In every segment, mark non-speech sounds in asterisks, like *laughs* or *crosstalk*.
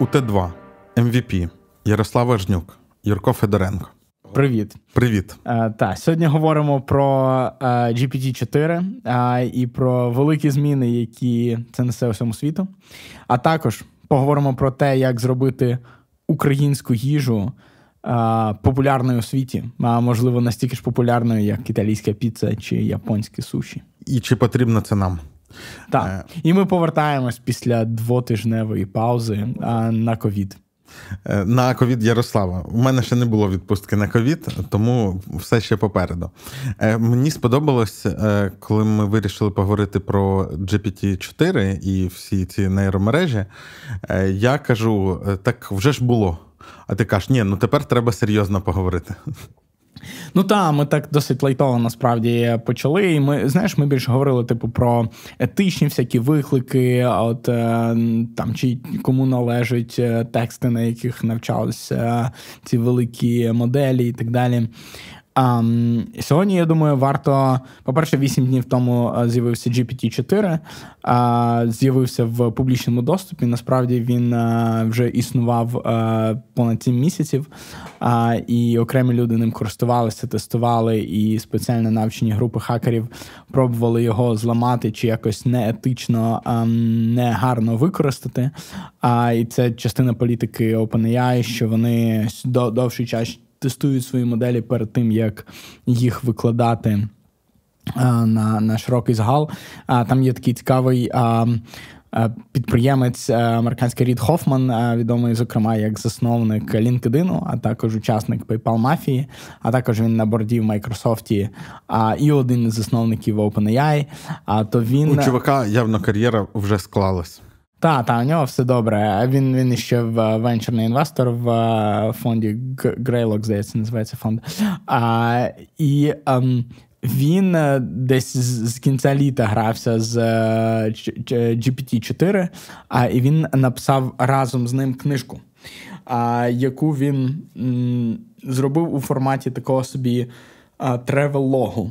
У УТ2 МВП Ярослава Жнюк, Юрко Федоренко. Привіт, привіт. Е, та сьогодні говоримо про е, GPT 4 е, і про великі зміни, які це несе всьому світу. А також поговоримо про те, як зробити українську їжу е, популярною у світі, а можливо настільки ж популярною, як італійська піца чи японські суші. І чи потрібно це нам? Так. Е. І ми повертаємось після двотижневої паузи на ковід. Е, на ковід Ярослава. У мене ще не було відпустки на ковід, тому все ще попереду. Е, мені сподобалось, коли ми вирішили поговорити про GPT-4 і всі ці нейромережі. Я кажу: так вже ж було. А ти кажеш, ні, ну тепер треба серйозно поговорити. Ну так, ми так досить лайтово насправді почали. І ми знаєш, ми більше говорили типу про етичні всякі виклики, от е, там чи кому належать е, тексти, на яких навчалися ці великі моделі і так далі. Сьогодні, я думаю, варто, по-перше, 8 днів тому е, з'явився GPT-4, е, з'явився в публічному доступі. Насправді він е, вже існував понад 7 місяців, і окремі люди ним користувалися, тестували і спеціально навчені групи хакерів пробували його зламати чи якось неетично, ем, негарно використати. І це частина політики OpenAI, що вони довший час тестують свої моделі перед тим, як їх викладати на на широкий згал. А там є такий цікавий. Підприємець американський Рід Хофман, відомий, зокрема, як засновник LinkedIn, а також учасник PayPal мафії, а також він на борді в Microsoft і один із засновників OpenAI. А то він у чувака явно кар'єра вже склалась. Та, та, у нього все добре. Він він ще в венчурний інвестор в е, фонді Greylock, здається, називається фонд. А, І а, ем, він е, десь з кінця літа грався з е, GPT-4, а, і він написав разом з ним книжку, а, яку він м, зробив у форматі такого собі тревелогу,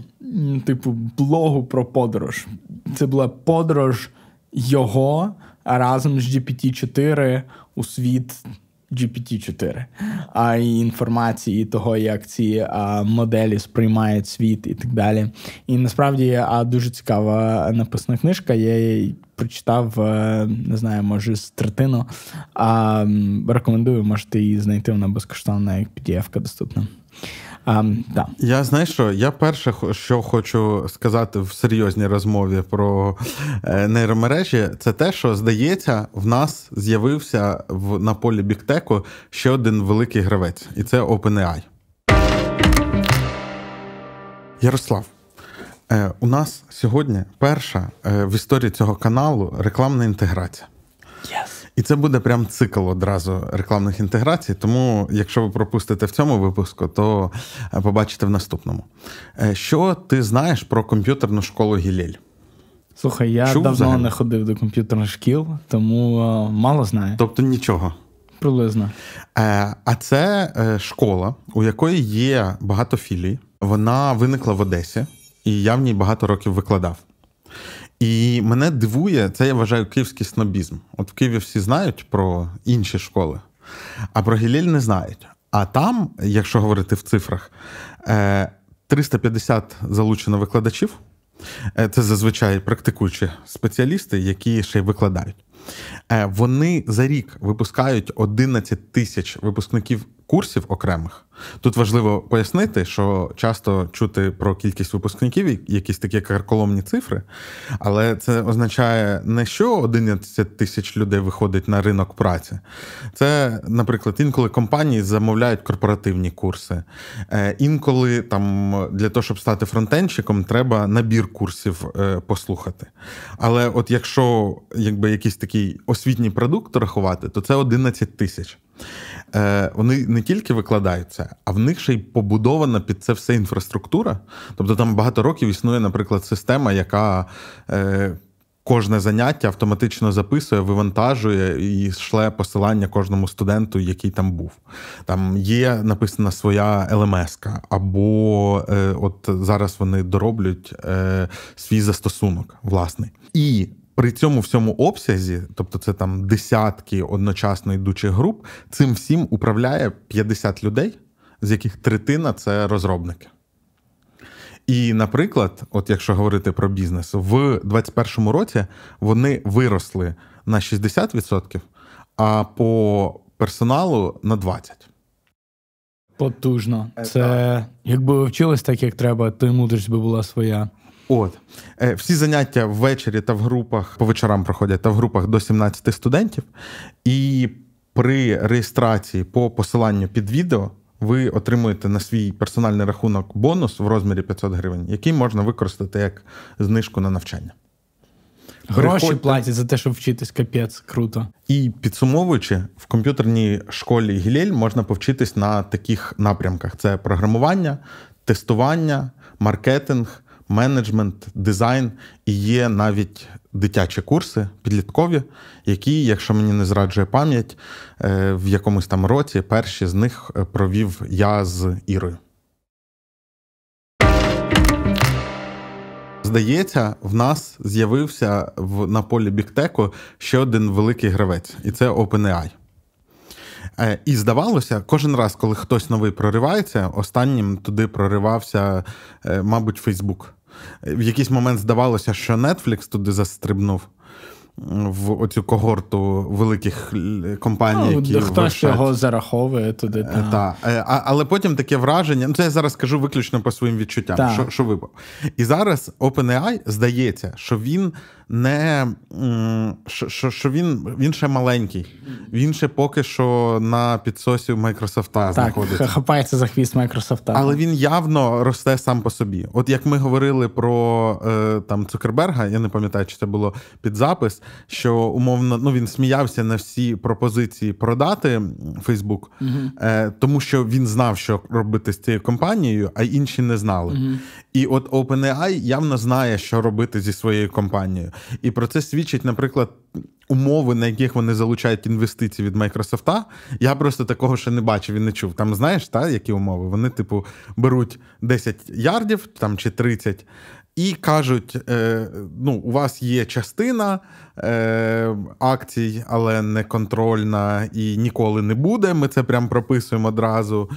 типу блогу про подорож. Це була подорож його разом з GPT-4 у світ GPT-4, а і інформації того, як ці а, моделі сприймають світ і так далі. І насправді а, дуже цікава написана книжка. Я її прочитав, е, не знаю, може, з третину. А, Рекомендую, можете її знайти, вона безкоштовна, як pdf ка доступна. А, ем, да. Я знаю що я перше, що хочу сказати в серйозній розмові про е, нейромережі, це те, що здається, в нас з'явився в на полі біктеку ще один великий гравець, і це OpenAI. Ярослав. Е, у нас сьогодні перша е, в історії цього каналу рекламна інтеграція. Yes. І це буде прям цикл одразу рекламних інтеграцій. Тому, якщо ви пропустите в цьому випуску, то е, побачите в наступному. Е, що ти знаєш про комп'ютерну школу Гілель? Слухай, я Чув давно взагалі? не ходив до комп'ютерних шкіл, тому е, мало знаю. Тобто нічого. Приблизно. А це школа, у якої є багато філій. Вона виникла в Одесі, і я в ній багато років викладав. І мене дивує, це я вважаю київський снобізм. От в Києві всі знають про інші школи, а про Гіліль не знають. А там, якщо говорити в цифрах, 350 е, залучено викладачів. Е, це зазвичай практикуючі спеціалісти, які ще й викладають. Е, вони за рік випускають 11 тисяч випускників курсів окремих. Тут важливо пояснити, що часто чути про кількість випускників якісь такі карколомні цифри, але це означає не що 11 тисяч людей виходить на ринок праці. Це, наприклад, інколи компанії замовляють корпоративні курси. Е, інколи там для того, щоб стати фронтенщиком, треба набір курсів е, послухати. Але от якщо якби якийсь такий освітній продукт рахувати, то це 11 тисяч е, вони не тільки викладаються, а в них ще й побудована під це все інфраструктура. Тобто там багато років існує, наприклад, система, яка. Е, Кожне заняття автоматично записує, вивантажує і шле посилання кожному студенту, який там був. Там є написана своя ЛМС, або е, от зараз вони дороблять е, свій застосунок, власний. І при цьому всьому обсязі, тобто це там десятки одночасно йдучих груп, цим всім управляє 50 людей, з яких третина це розробники. І, наприклад, от якщо говорити про бізнес, в 2021 році вони виросли на 60%, а по персоналу на 20%. Потужно. Е, це якби ви вчились так, як треба, то й мудрість би була своя. От е, всі заняття ввечері та в групах по вечорам проходять та в групах до 17 студентів, і при реєстрації по посиланню під відео. Ви отримуєте на свій персональний рахунок бонус в розмірі 500 гривень, який можна використати як знижку на навчання. Гроші Приходьте. платять за те, щоб вчитись капець, круто. І підсумовуючи, в комп'ютерній школі Гілель можна повчитись на таких напрямках: це програмування, тестування, маркетинг, менеджмент, дизайн і є навіть дитячі курси підліткові, які, якщо мені не зраджує пам'ять, е, в якомусь там році перші з них е, провів я з Ірою. Здається, в нас з'явився в, на полі Біктеку ще один великий гравець, і це OpenAI. Е, і здавалося, кожен раз, коли хтось новий проривається, останнім туди проривався, е, мабуть, Фейсбук в якийсь момент здавалося, що Netflix туди застрибнув. В оцю когорту великих компаній, ну, які хтось вирішать. його зараховує туди. Е, та. Е, а, Але потім таке враження. Ну це я зараз кажу виключно по своїм відчуттям, та. що що випав. І зараз OpenAI здається, що він не що що він він ще маленький, він ще поки що на підсосі Майкрософта знаходиться. Так, хапається за хвіст Майкрософта. Але він явно росте сам по собі. От як ми говорили про е, там Цукерберга, я не пам'ятаю, чи це було під запис, що умовно ну він сміявся на всі пропозиції продати Фейсбук, угу. тому що він знав, що робити з цією компанією, а інші не знали. Угу. І от OpenAI явно знає, що робити зі своєю компанією. І про це свідчить, наприклад, умови, на яких вони залучають інвестиції від Майкрософта. Я просто такого ще не бачив і не чув. Там знаєш, та, які умови? Вони, типу, беруть 10 ярдів там, чи 30. І кажуть, е, ну, у вас є частина е, акцій, але не контрольна і ніколи не буде. Ми це прям прописуємо одразу.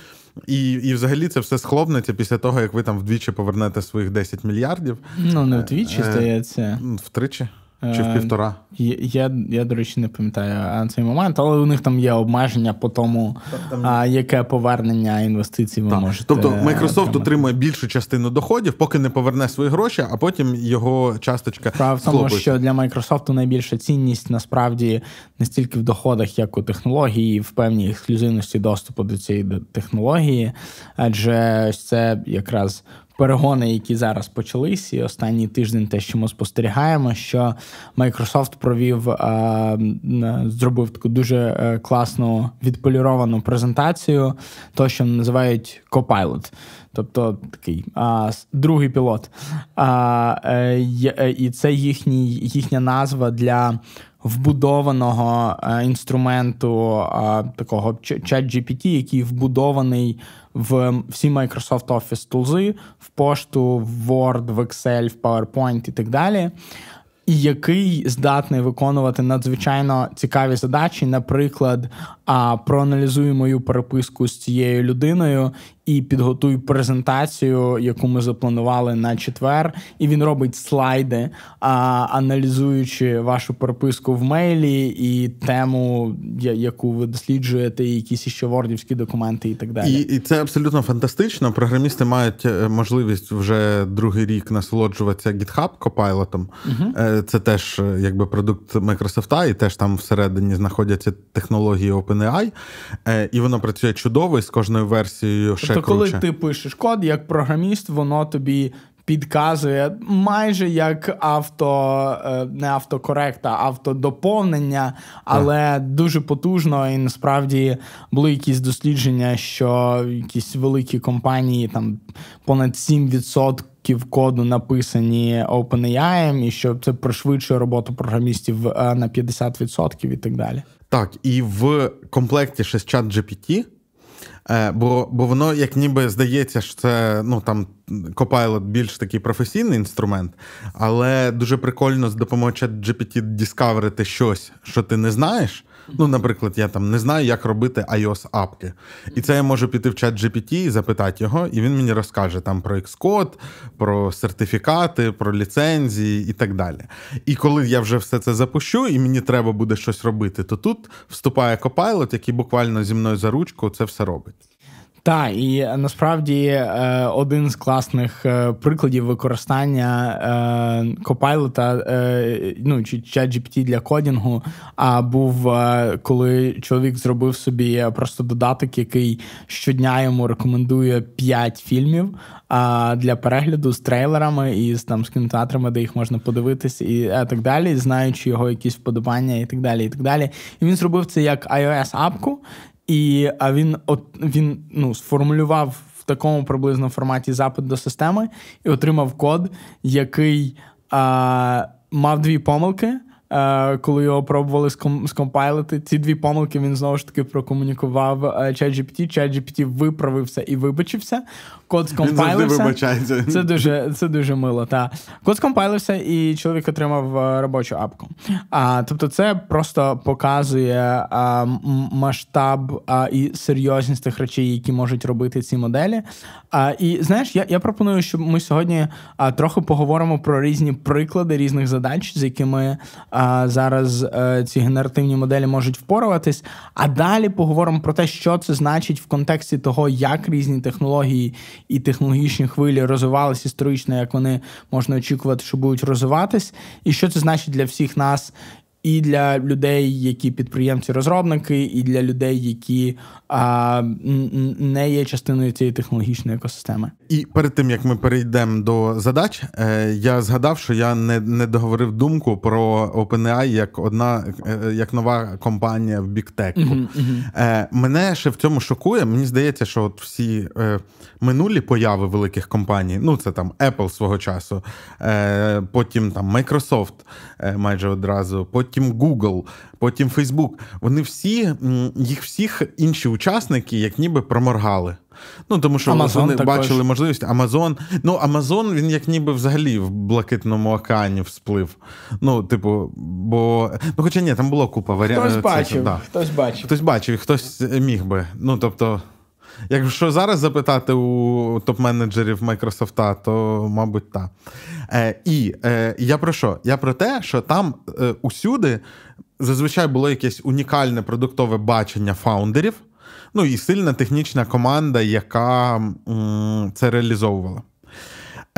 І і взагалі це все схлопнеться після того, як ви там вдвічі повернете своїх 10 мільярдів. Ну не е, вдвічі, е, здається. Втричі. Чи в е, півтора? Я, я, я, до речі, не пам'ятаю цей момент, але у них там є обмеження по тому, там, там... яке повернення інвестицій ви так. можете. Тобто е, Microsoft отримує більшу частину доходів, поки не поверне свої гроші, а потім його часточка. Справа в тому, що для Microsoft найбільша цінність насправді не стільки в доходах, як у технології, в певній ексклюзивності доступу до цієї технології, адже це якраз перегони, які зараз почались, і останній тиждень, те, що ми спостерігаємо, що Microsoft провів е, е, зробив таку дуже е, класну відполіровану презентацію, то що називають Copilot. Тобто такий а, другий пілот, А, і це їхній, їхня назва для вбудованого інструменту а, такого чат gpt який вбудований в всі Microsoft Office тулзи, в пошту, в Word, в Excel, в PowerPoint і так далі. І який здатний виконувати надзвичайно цікаві задачі, наприклад, а проаналізуй мою переписку з цією людиною і підготуй презентацію, яку ми запланували на четвер. І він робить слайди, а, аналізуючи вашу переписку в мейлі і тему, яку ви досліджуєте, і якісь ще вордівські документи, і так далі. І, і це абсолютно фантастично. Програмісти мають е, можливість вже другий рік насолоджуватися GitHub Copilotом. Угу. Це теж е, якби продукт Microsoft, і теж там всередині знаходяться технології open OpenAI, е, і воно працює чудово і з кожною версією ще тобто, круче. коли ти пишеш код як програміст, воно тобі. Підказує майже як авто, е, не автокоректа, а автодоповнення, але yeah. дуже потужно. І насправді були якісь дослідження, що якісь великі компанії там понад 7% коду написані OpenAI, і що це пришвидшує роботу програмістів е, на 50% і так далі. Так, і в комплекті ще з чат GPT, е, бо бо воно як ніби здається, що це ну там Copilot більш такий професійний інструмент, але дуже прикольно з допомогою чат GPT діскаверити щось, що ти не знаєш. Ну, наприклад, я там не знаю, як робити ios апки І це я можу піти в чат GPT і запитати його, і він мені розкаже там про Xcode, про сертифікати, про ліцензії і так далі. І коли я вже все це запущу, і мені треба буде щось робити, то тут вступає Copilot, який буквально зі мною за ручку це все робить. Так, і насправді е, один з класних е, прикладів використання е, Copilot, ну чи ChatGPT для кодінгу, а був коли чоловік зробив собі просто додаток, який щодня йому рекомендує 5 фільмів для перегляду з трейлерами і з там з кінотеатрами, де їх можна подивитись, і так далі, знаючи його якісь вподобання, і так далі. І так далі. І він зробив це як ios апку і а він от він ну сформулював в такому приблизно форматі запит до системи і отримав код, який а, мав дві помилки. Коли його пробували скомпайлити, ці дві помилки він знову ж таки прокомунікував е, ChatGPT. ChatGPT виправився і вибачився код скомпайлився. Це дуже це дуже мило. Та. Код скомпайлився, і чоловік отримав е, робочу апку. А, Тобто, це просто показує а, масштаб а, і серйозність тих речей, які можуть робити ці моделі. А, І знаєш, я я пропоную, щоб ми сьогодні а, трохи поговоримо про різні приклади різних задач, з якими а, зараз а, е, ці генеративні моделі можуть впоруватись, А далі поговоримо про те, що це значить в контексті того, як різні технології і технологічні хвилі розвивалися історично, як вони можна очікувати, що будуть розвиватись, і що це значить для всіх нас, і для людей, які підприємці-розробники, і для людей, які а, не є частиною цієї технологічної екосистеми. І перед тим як ми перейдемо до задач, е, я згадав, що я не не договорив думку про OpenAI як одна е, як нова компанія в біктеку. Uh-huh, uh Мене ще в цьому шокує. Мені здається, що от всі минулі появи великих компаній, ну це там Apple свого часу, потім там Microsoft майже одразу. потім потім Google, потім Facebook. Вони всі, їх всіх інші учасники, як ніби проморгали. Ну, тому що Amazon вони також. бачили можливість Амазон. Ну, Амазон, він як ніби взагалі в блакитному океані всплив. Ну, типу, бо. Ну, хоча ні, там була купа варіантів. Хтось бачив, да. хтось бачив. Хтось бачив, хтось е, міг би. Ну, тобто. Якщо зараз запитати у топ-менеджерів Microsoft, то мабуть так. Е, І е, я про що? Я про те, що там е, усюди зазвичай було якесь унікальне продуктове бачення фаундерів, ну і сильна технічна команда, яка м- це реалізовувала.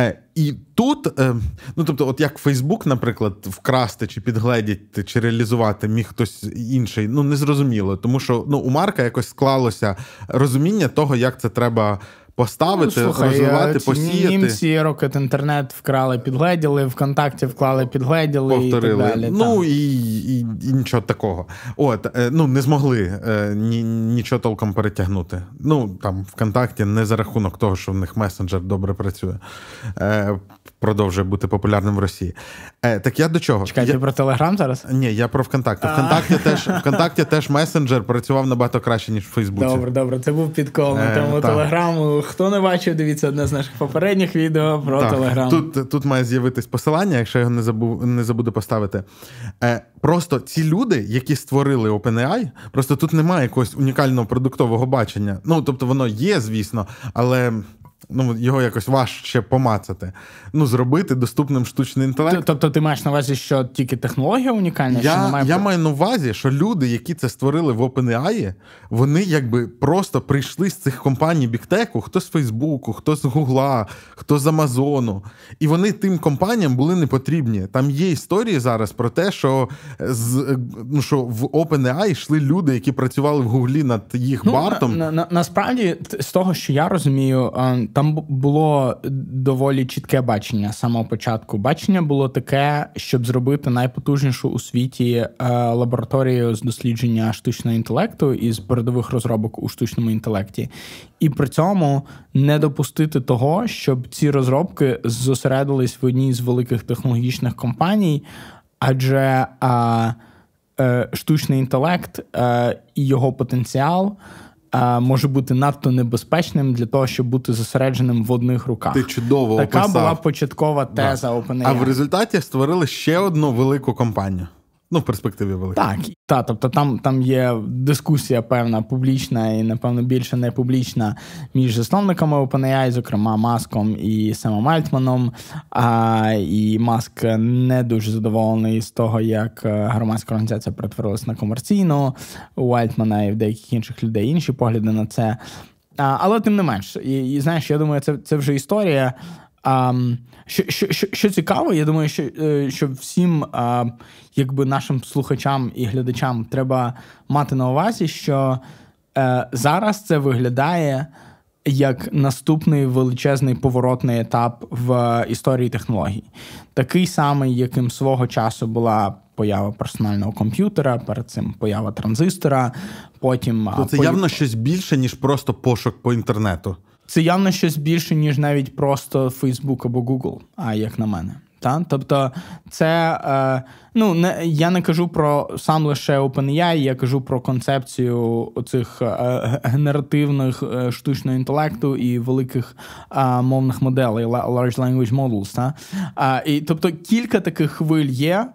Е, І тут, е, ну тобто, от як Фейсбук, наприклад, вкрасти чи підгледіти, чи реалізувати міг хтось інший, ну не зрозуміло, тому що ну у Марка якось склалося розуміння того, як це треба поставити, ну, слухай, розвивати, посіяти. Німці Rocket інтернет вкрали, підгледіли, ВКонтакті вклали, підгледіли Повторили. і так далі. Ну там. І, і і, нічого такого. От е, ну не змогли е, ні, нічого толком перетягнути. Ну там ВКонтакті не за рахунок того, що в них месенджер добре працює. Е, продовжує бути популярним в Росії. Е, Так я до чого? Чекай, я... ти про Телеграм зараз? Ні, я про ВКонтакте. ВКонтакті теж *laughs* ВКонтакті теж месенджер працював набагато краще, ніж в Фейсбуці. Добре, добре. Це був підкол на е, тему Телеграму. Хто не бачив, дивіться одне з наших попередніх відео про так. Телеграм. Тут тут має з'явитись посилання, якщо я його не забув, не забуду поставити. Е, Просто ці люди, які створили OpenAI, просто тут немає якогось унікального продуктового бачення. Ну тобто, воно є, звісно, але. Ну, його якось важче помацати. Ну, зробити доступним штучний інтелект. Тобто, ти маєш на увазі, що тільки технологія унікальна? Я що немає... я маю на увазі, що люди, які це створили в OpenAI, вони якби просто прийшли з цих компаній Біктеку, хто з Фейсбуку, хто з Гугла, хто з Амазону. І вони тим компаніям були не потрібні. Там є історії зараз про те, що е, з е, ну, що в OpenAI йшли люди, які працювали в Гуглі над їх ну, бартом. На, на, на, насправді, з того, що я розумію. Ем, там було доволі чітке бачення з самого початку. Бачення було таке, щоб зробити найпотужнішу у світі е, лабораторію з дослідження штучного інтелекту і з передових розробок у штучному інтелекті, і при цьому не допустити того, щоб ці розробки зосередились в одній з великих технологічних компаній, адже е, штучний інтелект е, і його потенціал. Е, може бути надто небезпечним для того, щоб бути зосередженим в одних руках. Ти чудово така описав. була початкова теза да. OpenAI. А в результаті створили ще одну велику компанію. Ну, в перспективі великій. Так, та, тобто там там є дискусія певна публічна і, напевно, більше не публічна між засновниками OpenAI, зокрема Маском і Семом Альтманом. А, І Маск не дуже задоволений з того, як е, громадська організація перетворилася на комерційну у Альтмана і в деяких інших людей інші погляди на це. А, Але тим не менш, і, і знаєш, я думаю, це, це вже історія. А, що що, що, що цікаво, я думаю, що е, що всім а, якби нашим слухачам і глядачам треба мати на увазі, що е, зараз це виглядає як наступний величезний поворотний етап в історії технологій, такий самий, яким свого часу була. Поява персонального комп'ютера, перед цим поява транзистора. Потім То це появ... явно щось більше, ніж просто пошук по інтернету це явно щось більше, ніж навіть просто Facebook або Google, а як на мене. Та? Тобто, це. Е, Ну не я не кажу про сам лише OpenAI, я кажу про концепцію цих е, генеративних е, штучного інтелекту і великих а, мовних моделей, large language models. Та? А, і тобто кілька таких хвиль є.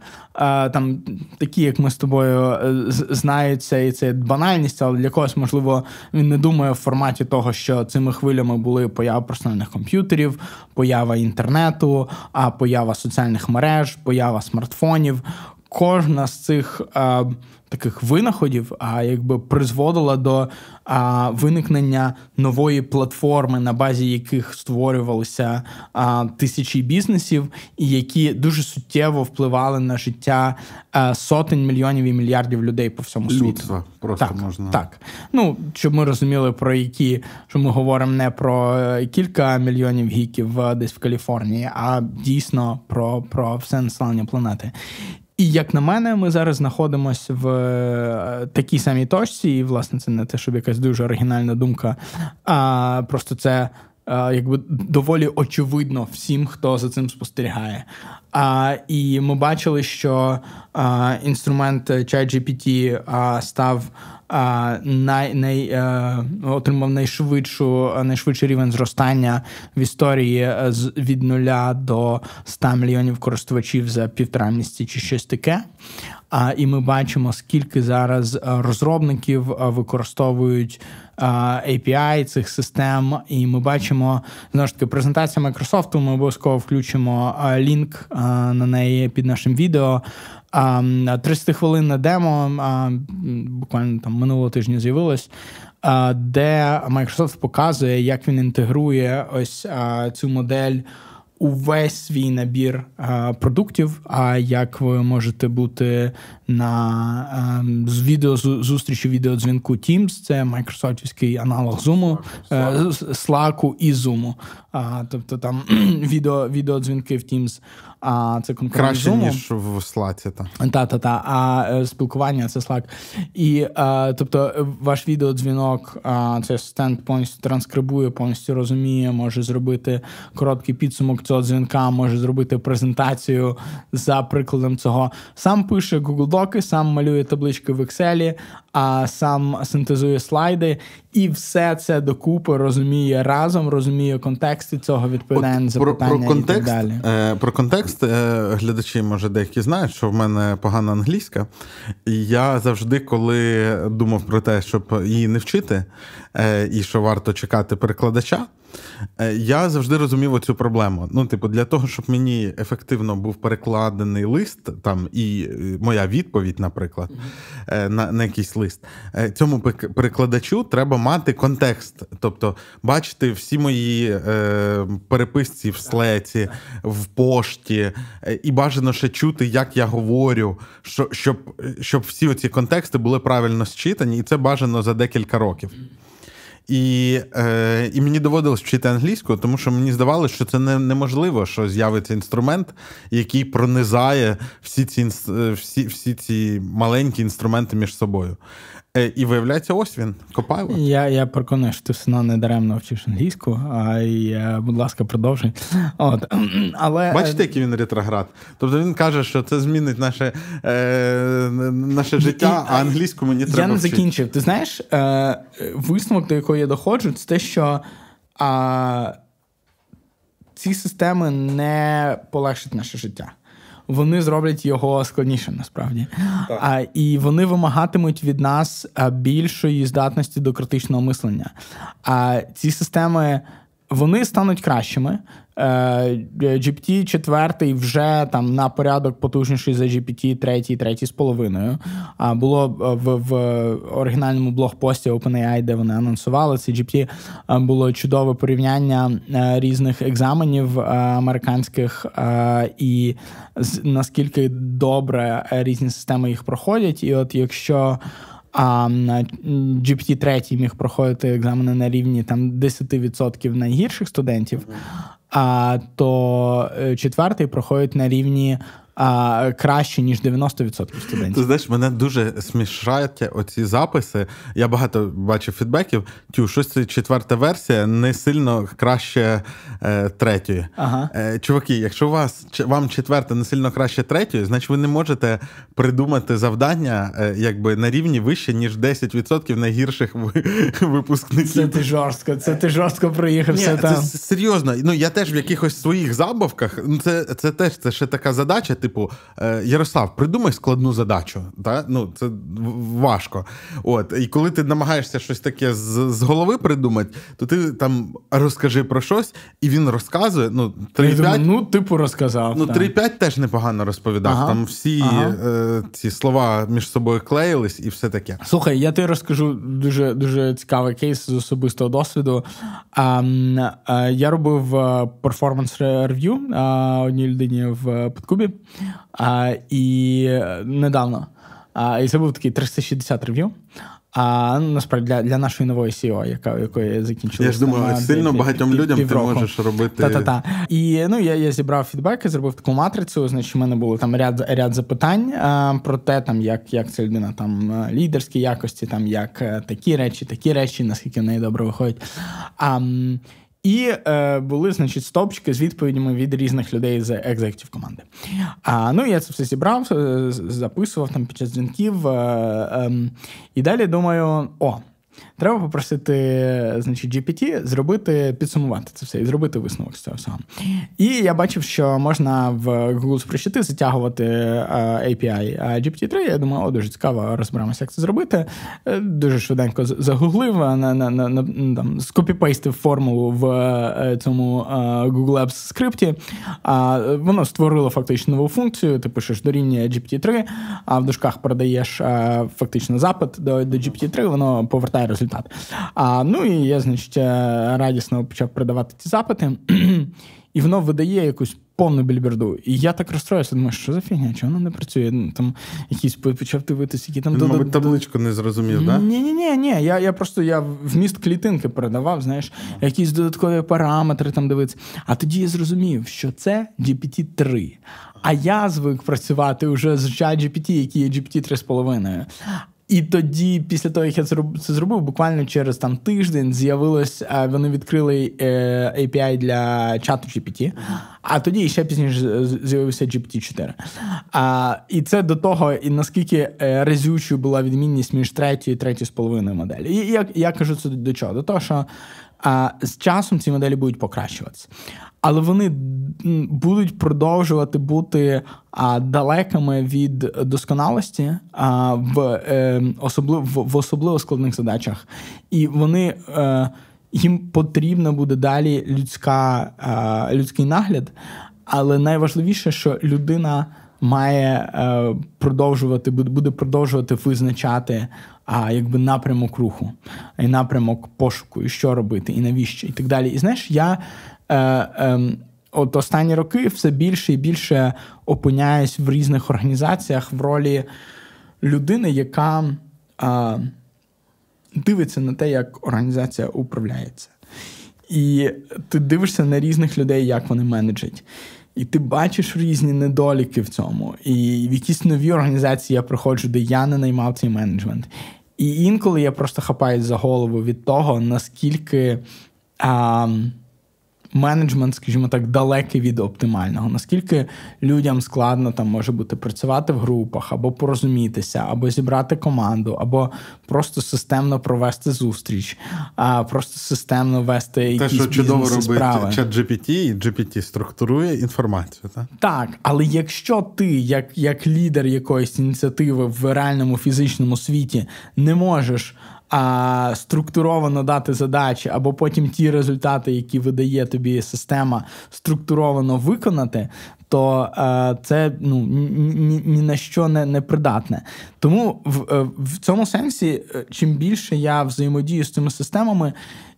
Там такі, як ми з тобою е, знаються, і це банальність, але для когось, можливо, він не думає в форматі того, що цими хвилями були поява персональних комп'ютерів, поява інтернету, а поява соціальних мереж, поява смартфонів кожна з цих а, таких винаходів а, якби призводила до а, виникнення нової платформи, на базі яких створювалися а, тисячі бізнесів, і які дуже суттєво впливали на життя сотень мільйонів і мільярдів людей по всьому світу. Людство просто так, можна так. Ну щоб ми розуміли про які що ми говоримо не про е, кілька мільйонів гіків е, десь в Каліфорнії, а дійсно про, про все населення планети. І як на мене, ми зараз знаходимося в е, такій самій точці, і власне це не те, щоб якась дуже оригінальна думка, а просто це Е, якби доволі очевидно всім, хто за цим спостерігає. А, І ми бачили, що а, е, інструмент ChatGPT а, е, став а, най, най, а, отримав найшвидшу найшвидший рівень зростання в історії з від нуля до 100 мільйонів користувачів за півтора місяці чи щось таке. А, І ми бачимо, скільки зараз розробників використовують. Е, API цих систем, і ми бачимо знову ж таки презентація Microsoft, Ми обов'язково включимо е, лінк е, на неї під нашим відео. 30 ем, хвилинне демо ем, буквально там минулого тижня з'явилось. Де Microsoft показує, як він інтегрує ось цю модель увесь свій набір продуктів. А як ви можете бути на ем, з відео зустрічі відеодзвінку Teams, це майкрософтівський аналог Zoom, е, Slack і Zoom. А, Тобто там *clears throat* відео, відеодзвінки в Teams, а це конкурент Краще, Zoom. ніж в Slack. Та. Та-та-та, а е, спілкування це Slack. І а, е, тобто ваш відеодзвінок, а, цей асистент повністю транскрибує, повністю розуміє, може зробити короткий підсумок цього дзвінка, може зробити презентацію за прикладом цього. Сам пише Google Docs, потоки, сам малює таблички в Excel, а сам синтезує слайди, і все це докупи розуміє разом, розуміє контекст цього відповідає на запитання. Про, про контекст, і так далі. Е, про контекст е, глядачі, може, деякі знають, що в мене погана англійська, і я завжди, коли думав про те, щоб її не вчити, Е, і що варто чекати перекладача. Е, я завжди розумів оцю проблему. Ну, типу, для того, щоб мені ефективно був перекладений лист, там і е, моя відповідь, наприклад, mm-hmm. на на якийсь лист, цьому перекладачу треба мати контекст, тобто бачити всі мої е, переписці в слеці, в пошті, і бажано ще чути, як я говорю, що, щоб щоб всі оці контексти були правильно считані, і це бажано за декілька років. І е, і мені доводилось вчити англійську, тому що мені здавалося, що це не, неможливо, що з'явиться інструмент, який пронизає всі ці е, всі, всі ці маленькі інструменти між собою. Е, і виявляється, ось він Копайло. Я я переконаний, що ти все одно не даремно вчиш англійську, а я, е, будь ласка, продовжуй. От. *clears throat* Але... Е, Бачите, який він ретроград. Тобто він каже, що це змінить наше е, наше життя, а англійську мені треба. Я не закінчив. Ти знаєш, е, висновок, до якого я доходжу, це те, що а, ці системи не полегшать наше життя вони зроблять його складнішим насправді. А, І вони вимагатимуть від нас більшої здатності до критичного мислення. А ці системи вони стануть кращими. Е, gpt 4 вже там на порядок потужніший за GPT 3, 3 з половиною. А було е, в в оригінальному блогпості OpenAI, де вони анонсували це GPT, е, було чудове порівняння різних екзаменів американських і наскільки добре різні системи їх проходять. І от якщо а на gpt 3 міг проходити екзамени на рівні там 10% найгірших студентів, а то е, четвертий проходить на рівні а, краще, ніж 90% студентів. Ти знаєш, мене дуже смішають оці записи. Я багато бачив фідбеків. Тю, щось це четверта версія не сильно краще е, третьої. Ага. Е, чуваки, якщо у вас вам четверта не сильно краще третьої, значить ви не можете придумати завдання е, якби на рівні вище, ніж 10% найгірших *laughs* випускників. Це ти жорстко, це ти жорстко проїхався. Це там. серйозно. Ну я теж в якихось своїх забавках. Ну це це теж це ще така задача. Ти типу, «Е, Ярослав, придумай складну задачу. Та? Ну, Це важко. От. І коли ти намагаєшся щось таке з, з голови придумати, то ти там розкажи про щось, і він розказує. Ну, 3, 5, ну типу, розказав. Ну, 3-5 теж непогано розповідав. Ага. Там всі ага. е, ці слова між собою клеїлись і все таке. Слухай, я тобі розкажу дуже дуже цікавий кейс з особистого досвіду. А, а, е, Я робив перформанс рев'ю е, одній людині в Подкубі. А, І е, недавно. А, І це був такий 360 рев'ю. А насправді для для нашої нової SEO, яка якої закінчилася. Я ж думаю, сильно багатьом людям ти можеш робити. Та-та-та. І ну я я зібрав фідбек і зробив таку матрицю. Значить, у мене було там ряд ряд запитань а, е, про те, там як як ця людина там е, лідерські якості, там як такі речі, такі речі, наскільки в неї добре виходить. А, і е, були, значить, стопчики з відповідями від різних людей з екзектів команди. А ну я це все зібрав, е, записував там під час дзвінків. Е, е, і далі думаю, о, Треба попросити, значить, GPT зробити, підсумувати це все і зробити висновок з цього всього. І я бачив, що можна в Google Спрощити затягувати е, API GPT 3. Я думаю, о, дуже цікаво, розберемося, як це зробити. Е, дуже швиденько загуглив, е, на, на, на, там, скопіпейстив формулу в цьому Google Apps скрипті. воно створило фактично нову функцію. Ти типу, пишеш дорівнює GPT 3, а в дужках продаєш фактично запит до, до GPT 3, воно повертає результат. А, Ну і я, значить, е, радісно почав продавати ці запити, *clears throat* і воно видає якусь повну більберду. І я так розстроївся, думаю, що за фігня, чого воно не працює? Ну, Там якісь почав дивитися, які там ну, додатки. Мабуть, табличку не зрозумів, так? Ні, ні, ні, ні. Я я просто я вміст клітинки передавав, знаєш, якісь додаткові параметри там дивитися. А тоді я зрозумів, що це GPT-3. А я звик працювати вже з ChatGPT, який є GPT 3,5. І тоді, після того, як я це зробив, буквально через там тиждень з'явилось, е, вони відкрили е, API для чату GPT, а тоді ще пізніше з'явився GPT-4. А, І це до того, і наскільки е, разючою була відмінність між третьою і третьою з половиною моделі. І я, я кажу це до чого? До того, що а, з часом ці моделі будуть покращуватися але вони будуть продовжувати бути а, далекими від досконалості а, в, е, ем, особливо, в, в особливо складних задачах. І вони. Е, їм потрібна буде далі людська, е, людський нагляд, але найважливіше, що людина має е, продовжувати, буде продовжувати визначати а, якби напрямок руху, і напрямок пошуку, і що робити, і навіщо, і так далі. І знаєш, я Е, ем, от останні роки все більше і більше опиняюсь в різних організаціях в ролі людини, яка е, дивиться на те, як організація управляється. І ти дивишся на різних людей, як вони менеджать. І ти бачиш різні недоліки в цьому. І в якісь нові організації я приходжу, де я не наймав цей менеджмент. І інколи я просто хапаюсь за голову від того, наскільки а, ем, менеджмент, скажімо так, далекий від оптимального. Наскільки людям складно там може бути працювати в групах, або порозумітися, або зібрати команду, або просто системно провести зустріч, а просто системно вести якісь Те, що чудово робить чат GPT, і GPT структурує інформацію. Так, Так, але якщо ти, як, як лідер якоїсь ініціативи в реальному фізичному світі, не можеш а, Структуровано дати задачі, або потім ті результати, які видає тобі система, структуровано виконати, то а, е, це ну ні, ні на що не, не придатне. Тому в, е, в цьому сенсі, е, чим більше я взаємодію з цими системами,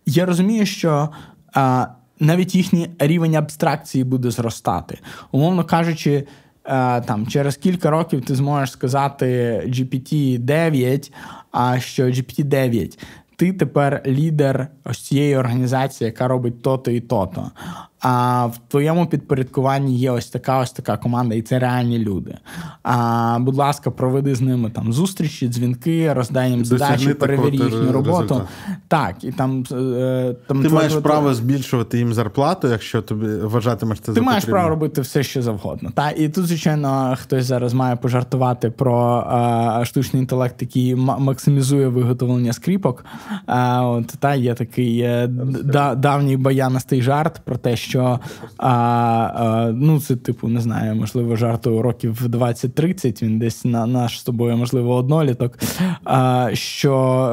я розумію, що. А, навіть їхній рівень абстракції буде зростати, умовно кажучи, Е, там через кілька років ти зможеш сказати GPT 9, а що GPT 9 ти тепер лідер ось цієї організації, яка робить то-то і то-то. А в твоєму підпорядкуванні є ось така ось така команда, і це реальні люди. А, Будь ласка, проведи з ними там зустрічі, дзвінки, роздай їм задачі, перевір їхню роботу. Результат. Так, і там е, там ти маєш роботу... право збільшувати їм зарплату, якщо тобі вважатимеш це. Ти за маєш потрібно. право робити все, що завгодно. Та і тут, звичайно, хтось зараз має пожартувати про а, е, штучний інтелект, який максимізує виготовлення скріпок. А, е, от та є такий давній баянистий жарт про те, що що а, а, ну це, типу, не знаю, можливо, жарту років 20-30, Він десь на наш з тобою, можливо, одноліток. А, Що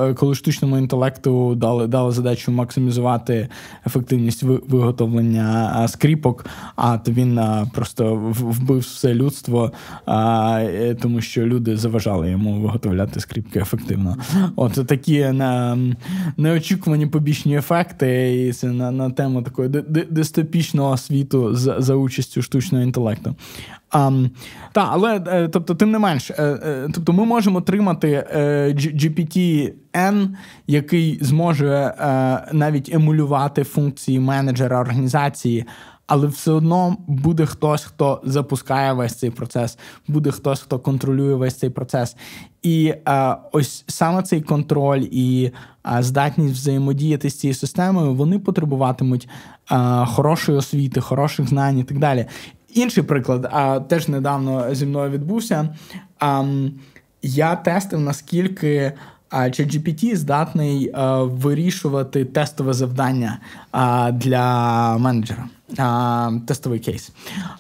е, коли штучному інтелекту дали дали задачу максимізувати ефективність виготовлення скріпок, а то він просто вбив все людство, а, е, тому що люди заважали йому виготовляти скріпки ефективно. От такі на неочікувані побічні ефекти, і це на на тему такої дистопії Епічного світу за, за участю штучного інтелекту. А, та, але е, тобто, тим не менш, е, е, тобто ми можемо отримати GPT-N, який зможе навіть емулювати функції менеджера організації але все одно буде хтось, хто запускає весь цей процес, буде хтось, хто контролює весь цей процес. І а, е, ось саме цей контроль і а, е, здатність взаємодіяти з цією системою вони потребуватимуть а, е, хорошої освіти, хороших знань і так далі. Інший приклад, а теж недавно зі мною відбувся. А, Я тестив наскільки. ChatGPT здатний вирішувати тестове завдання для менеджера а, Тестовий кейс.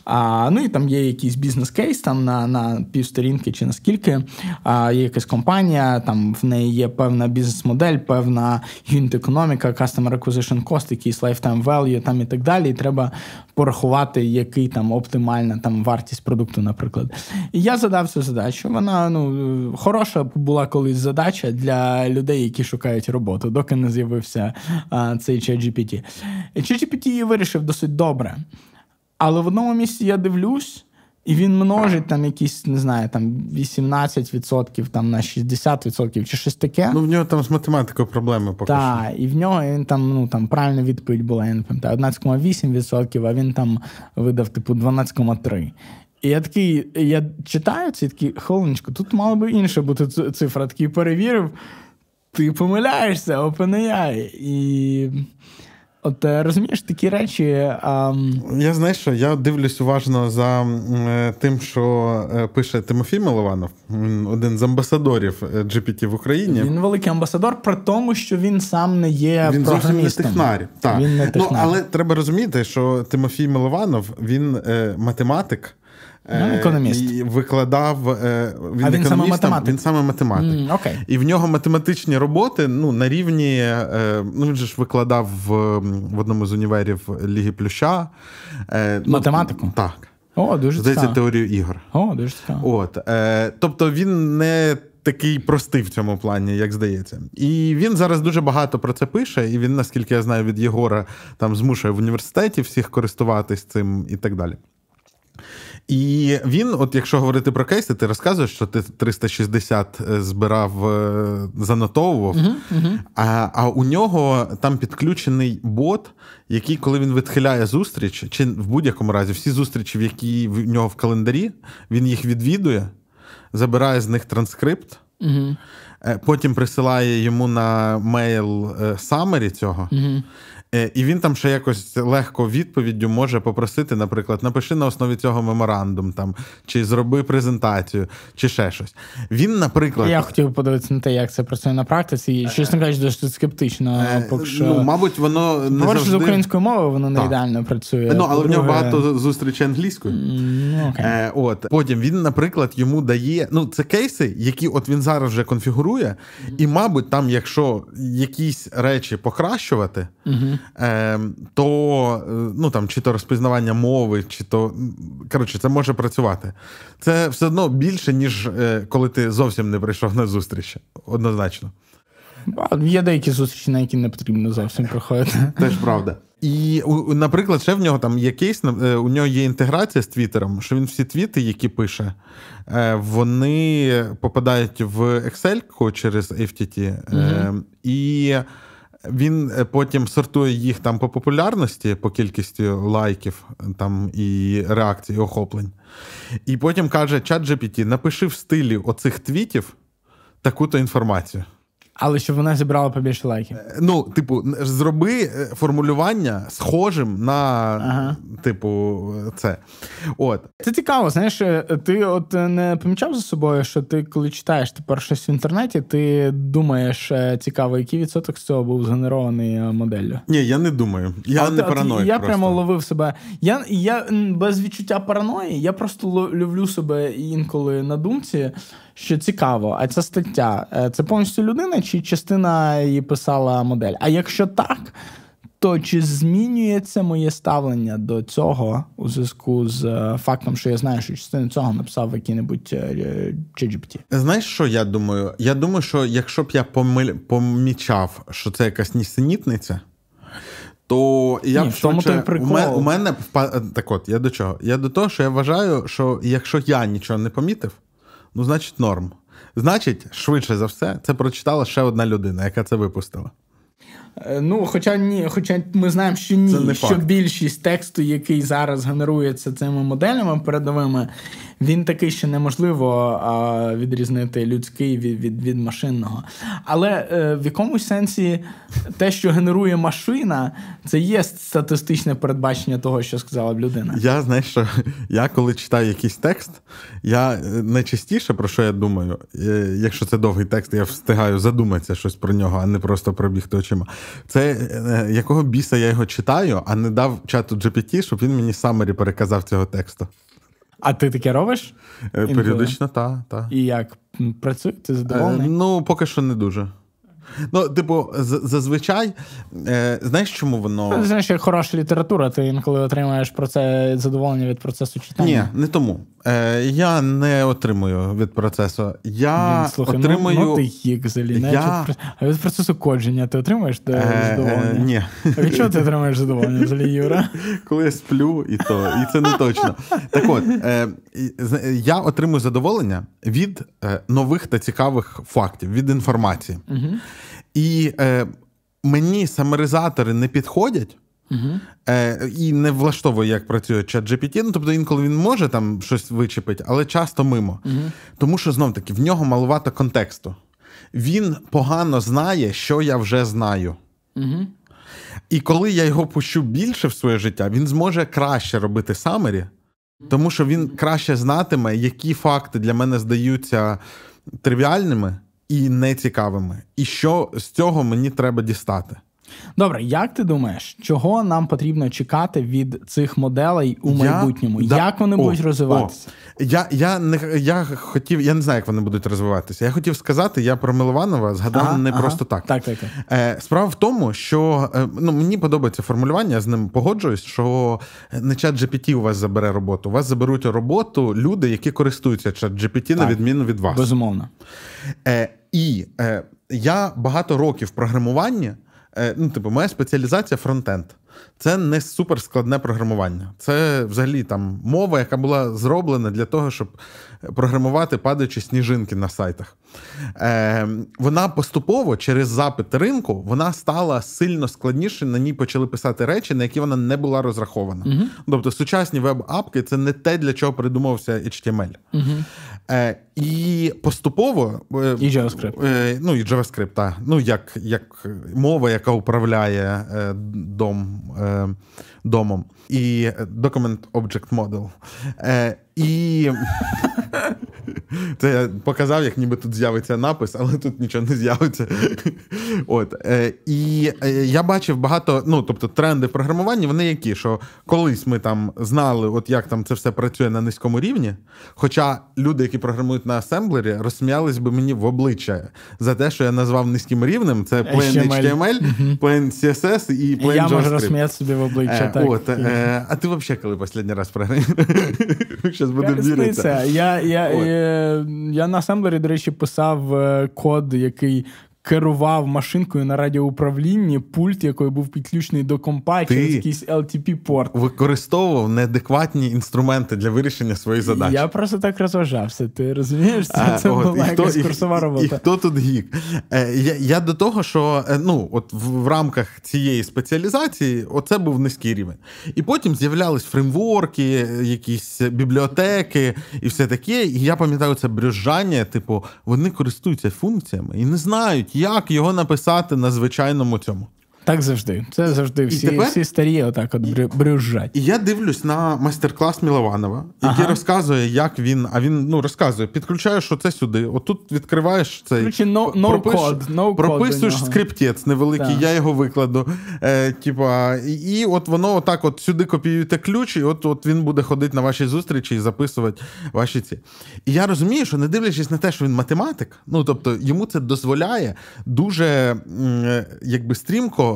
А, Ну і там є якийсь бізнес-кейс там на на півсторінки чи наскільки. А, Є якась компанія, там в неї є певна бізнес-модель, певна юніт економіка customer acquisition cost, якийсь lifetime value там і так далі. І треба порахувати, який там оптимальна там вартість продукту, наприклад. І я задав цю задачу. Вона ну хороша була колись задача для людей, які шукають роботу, доки не з'явився а, цей ChatGPT. GPT. ChatGPT вирішив досить добре. Але в одному місці я дивлюсь, і він множить там якісь, не знаю, там 18% там на 60% чи щось таке. Ну, в нього там з математикою проблеми поки Так, і в нього він там, ну там правильна відповідь була, я не пам'ятаю, 11,8%, а він там видав, типу, 12,3%. І я такий, я читаю це, такий, холонечко, тут мала би інша бути цифра. Такий перевірив, ти помиляєшся, OpenAI. І... От е, розумієш такі речі. А... Я знаю, що я дивлюсь уважно за е, тим, що е, пише Тимофій Милованов, він один з амбасадорів GPT в Україні. Він великий амбасадор, при тому, що він сам не є він програмістом. не технар. Так. Він не технар. Ну, Але треба розуміти, що Тимофій Милованов він математик. Е, ну, економіст. викладав е, він, а він саме математик. Він саме математик. Mm, okay. І в нього математичні роботи ну, на рівні. Е, ну, Він же ж викладав в, в одному з універів Ліги Плюща. Ну, Математику? Ну, так. О, дуже Здається, цікаво. теорію ігор. О, дуже цікаво. От, е, Тобто він не такий простий в цьому плані, як здається. І він зараз дуже багато про це пише, і він, наскільки я знаю, від Єгора там змушує в університеті всіх користуватись цим і так далі. І він, от якщо говорити про кейси, ти розказуєш, що ти 360 е, збирав, е, занотовував, uh-huh, uh-huh. а а у нього там підключений бот, який, коли він відхиляє зустріч, чи в будь-якому разі всі зустрічі, в які в нього в календарі, він їх відвідує, забирає з них транскрипт, uh-huh. потім присилає йому на мейл самері цього. Е, і він там ще якось легко відповіддю може попросити, наприклад, напиши на основі цього меморандум, там чи зроби презентацію, чи ще щось. Він, наприклад, я хотів подивитися на те, як це працює на практиці, і чесно кажучи, дуже скептично. Е, поки ну, що... Ну, мабуть, воно не Говориш, завжди... з українською мовою, воно не ідеально працює. Ну, але в нього багато зустрічей англійською. Ну, окей. Е, от потім він, наприклад, йому дає. Ну, це кейси, які от він зараз вже конфігурує, і, мабуть, там, якщо якісь речі покращувати. Угу. Ем, то е, ну там чи то розпізнавання мови, чи то коротше, це може працювати. Це все одно більше, ніж е, коли ти зовсім не прийшов на зустріч, однозначно. Є деякі зустрічі, на які не потрібно зовсім приходити. Теж правда. І, наприклад, ще в нього там є кейс, е, у нього є інтеграція з Твіттером, що він всі твіти, які пише, вони попадають в Excel через FTT. Угу. Ем, і він е, потім сортує їх там по популярності, по кількості лайків там і реакцій, і охоплень. І потім каже: чат GPT, напиши в стилі оцих твітів таку-то інформацію. Але щоб вона зібрала побільше лайків. Е, ну, типу, зроби е, формулювання схожим на, ага. типу, це. От. Це цікаво, знаєш, е, ти от не помічав за собою, що ти, коли читаєш тепер типу, щось в інтернеті, ти думаєш, цікаво, який відсоток з цього був згенерований моделлю? Ні, я не думаю. Я от, не параноїк. Я прямо ловив себе. Я я без відчуття параної, я просто ловлю себе інколи на думці що цікаво, а ця стаття е, це повністю людина, чи частина її писала модель? А якщо так, то чи змінюється моє ставлення до цього у зв'язку з е, фактом, що я знаю, що частину цього написав який-небудь е, ChatGPT? Знаєш, що я думаю? Я думаю, що якщо б я помиль... помічав, що це якась нісенітниця. То я Ні, в тому що, у, мене, у мене так от я до чого? Я до того, що я вважаю, що якщо я нічого не помітив, ну значить, норм. Значить, швидше за все, це прочитала ще одна людина, яка це випустила. Е, ну, хоча ні, хоча ми знаємо, що ні, що більшість тексту, який зараз генерується цими моделями передовими, він такий, що неможливо а, відрізнити людський від від, від машинного. Але е, в якомусь сенсі те, що генерує машина, це є статистичне передбачення того, що сказала б людина. Я знаю, що я коли читаю якийсь текст, я е, найчастіше про що я думаю, е, якщо це довгий текст, я встигаю задуматися щось про нього, а не просто пробігти очима. Це е, якого біса я його читаю, а не дав чату GPT, щоб він мені саме переказав цього тексту. А ти таке робиш? Е, періодично, так. Та. І як? Працюєте задоволений? Е, ну, поки що не дуже. Ну, типу, зазвичай, е, знаєш, чому воно. Ти ну, знаєш, як хороша література, ти інколи отримуєш про це задоволення від процесу читання. Ні, не тому. Е, Я не отримую від процесу. Я Він, слухай, ну, отримую... Ну, ну ти їх взагалі. Я... Від... А від процесу кодження ти отримуєш ти е, е, е, задоволення? Е, ні. А від чого ти отримуєш задоволення взагалі, Юра? *laughs* Коли я сплю, і то, і це не точно. Так от, е, я отримую задоволення від е, нових та цікавих фактів, від інформації. Угу. І е, мені самаризатори не підходять. Uh-huh. Е, І не влаштовує, як працює чат GPT. Ну, тобто інколи він може там щось вичепити, але часто мимо. Uh-huh. Тому що знов таки в нього малувато контексту. Він погано знає, що я вже знаю. Uh-huh. І коли я його пущу більше в своє життя, він зможе краще робити самері, тому що він краще знатиме, які факти для мене здаються тривіальними і нецікавими. І що з цього мені треба дістати? Добре, як ти думаєш, чого нам потрібно чекати від цих моделей у я, майбутньому? Да, як вони о, будуть розвиватися? О. Я я, не я хотів, я не знаю, як вони будуть розвиватися. Я хотів сказати, я про Милованова згадав ага, не ага. просто так. Так, так, так. Е, Справа в тому, що е, ну, мені подобається формулювання, я з ним погоджуюсь, що не чат GPT у вас забере роботу. У вас заберуть роботу люди, які користуються чат GPT, так, на відміну від вас. Безумовно. Е, і е, я багато років програмування. Е, ну, типу, моя спеціалізація фронтенд. Це не суперскладне програмування. Це взагалі там мова, яка була зроблена для того, щоб програмувати падаючі сніжинки на сайтах. Е, Вона поступово через запит ринку вона стала сильно складніше. На ній почали писати речі, на які вона не була розрахована. Угу. Тобто, сучасні веб-апки це не те, для чого придумався HTML. Угу. Е, і поступово е, і JavaScript. Е, ну і JavaScript, так. Ну, як як мова, яка управляє дом, домом, і Document Object Model. І *laughs* Це я показав, як ніби тут з'явиться напис, але тут нічого не з'явиться. От е, і е, я бачив багато. Ну тобто, тренди в програмуванні вони які, що колись ми там знали, от як там це все працює на низькому рівні. Хоча люди, які програмують на асемблері, розсміялись би мені в обличчя за те, що я назвав низьким рівнем. Це plain HTML, plain CSS і plain JavaScript. Я можу розсміяти собі в обличчя. Е, так. От, А ти взагалі коли останній раз програмував? Зараз буде вірити. Я я. Е, я на асемблері, до речі, писав е, код, який керував машинкою на радіоуправлінні, пульт, який був підключений до компа Ти через якийсь ltp порт використовував неадекватні інструменти для вирішення своїх задач. Я просто так розважався. Ти розумієш? Це а, це от, була і якась курсова робота. І, і хто тут гік? Е, я, я до того, що е, ну, от в, в рамках цієї спеціалізації оце був низький рівень. І потім з'являлись фреймворки, якісь бібліотеки і все таке. І я пам'ятаю це брюзжання, типу, вони користуються функціями і не знають як його написати на звичайному цьому? Так завжди. Це завжди всі тепер... всі старі отак от брюжать. І я дивлюсь на майстер-клас Мілованова, який ага. розказує, як він. А він ну розказує, підключаєш оце сюди. Отут відкриваєш цей Короче, no, no пропиш... code, no прописуєш скриптець невеликий, так. я його викладу. Е, Типа, і, і от воно отак от сюди копіюєте ключ, і от от він буде ходити на ваші зустрічі і записувати ваші ці. І я розумію, що не дивлячись на те, що він математик, ну тобто йому це дозволяє дуже е, якби стрімко.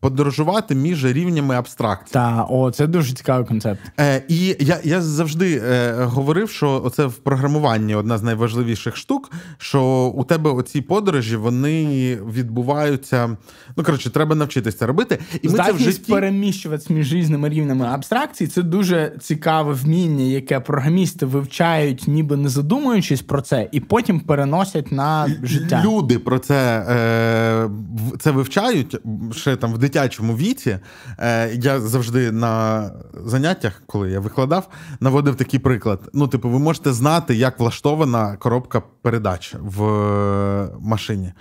Подорожувати між рівнями абстракції. Так, о, це дуже цікавий концепт. Е, І я я завжди е, говорив, що це в програмуванні одна з найважливіших штук, що у тебе оці подорожі вони відбуваються. Ну коротше, треба навчитися робити. І ми це вже житті... переміщуватися між різними рівнями абстракції. Це дуже цікаве вміння, яке програмісти вивчають, ніби не задумуючись про це, і потім переносять на життя. Люди про це е, це вивчають ще там в дитячому віці. Е, Я завжди на заняттях, коли я викладав, наводив такий приклад. Ну, типу, ви можете знати, як влаштована коробка передач в е, машині.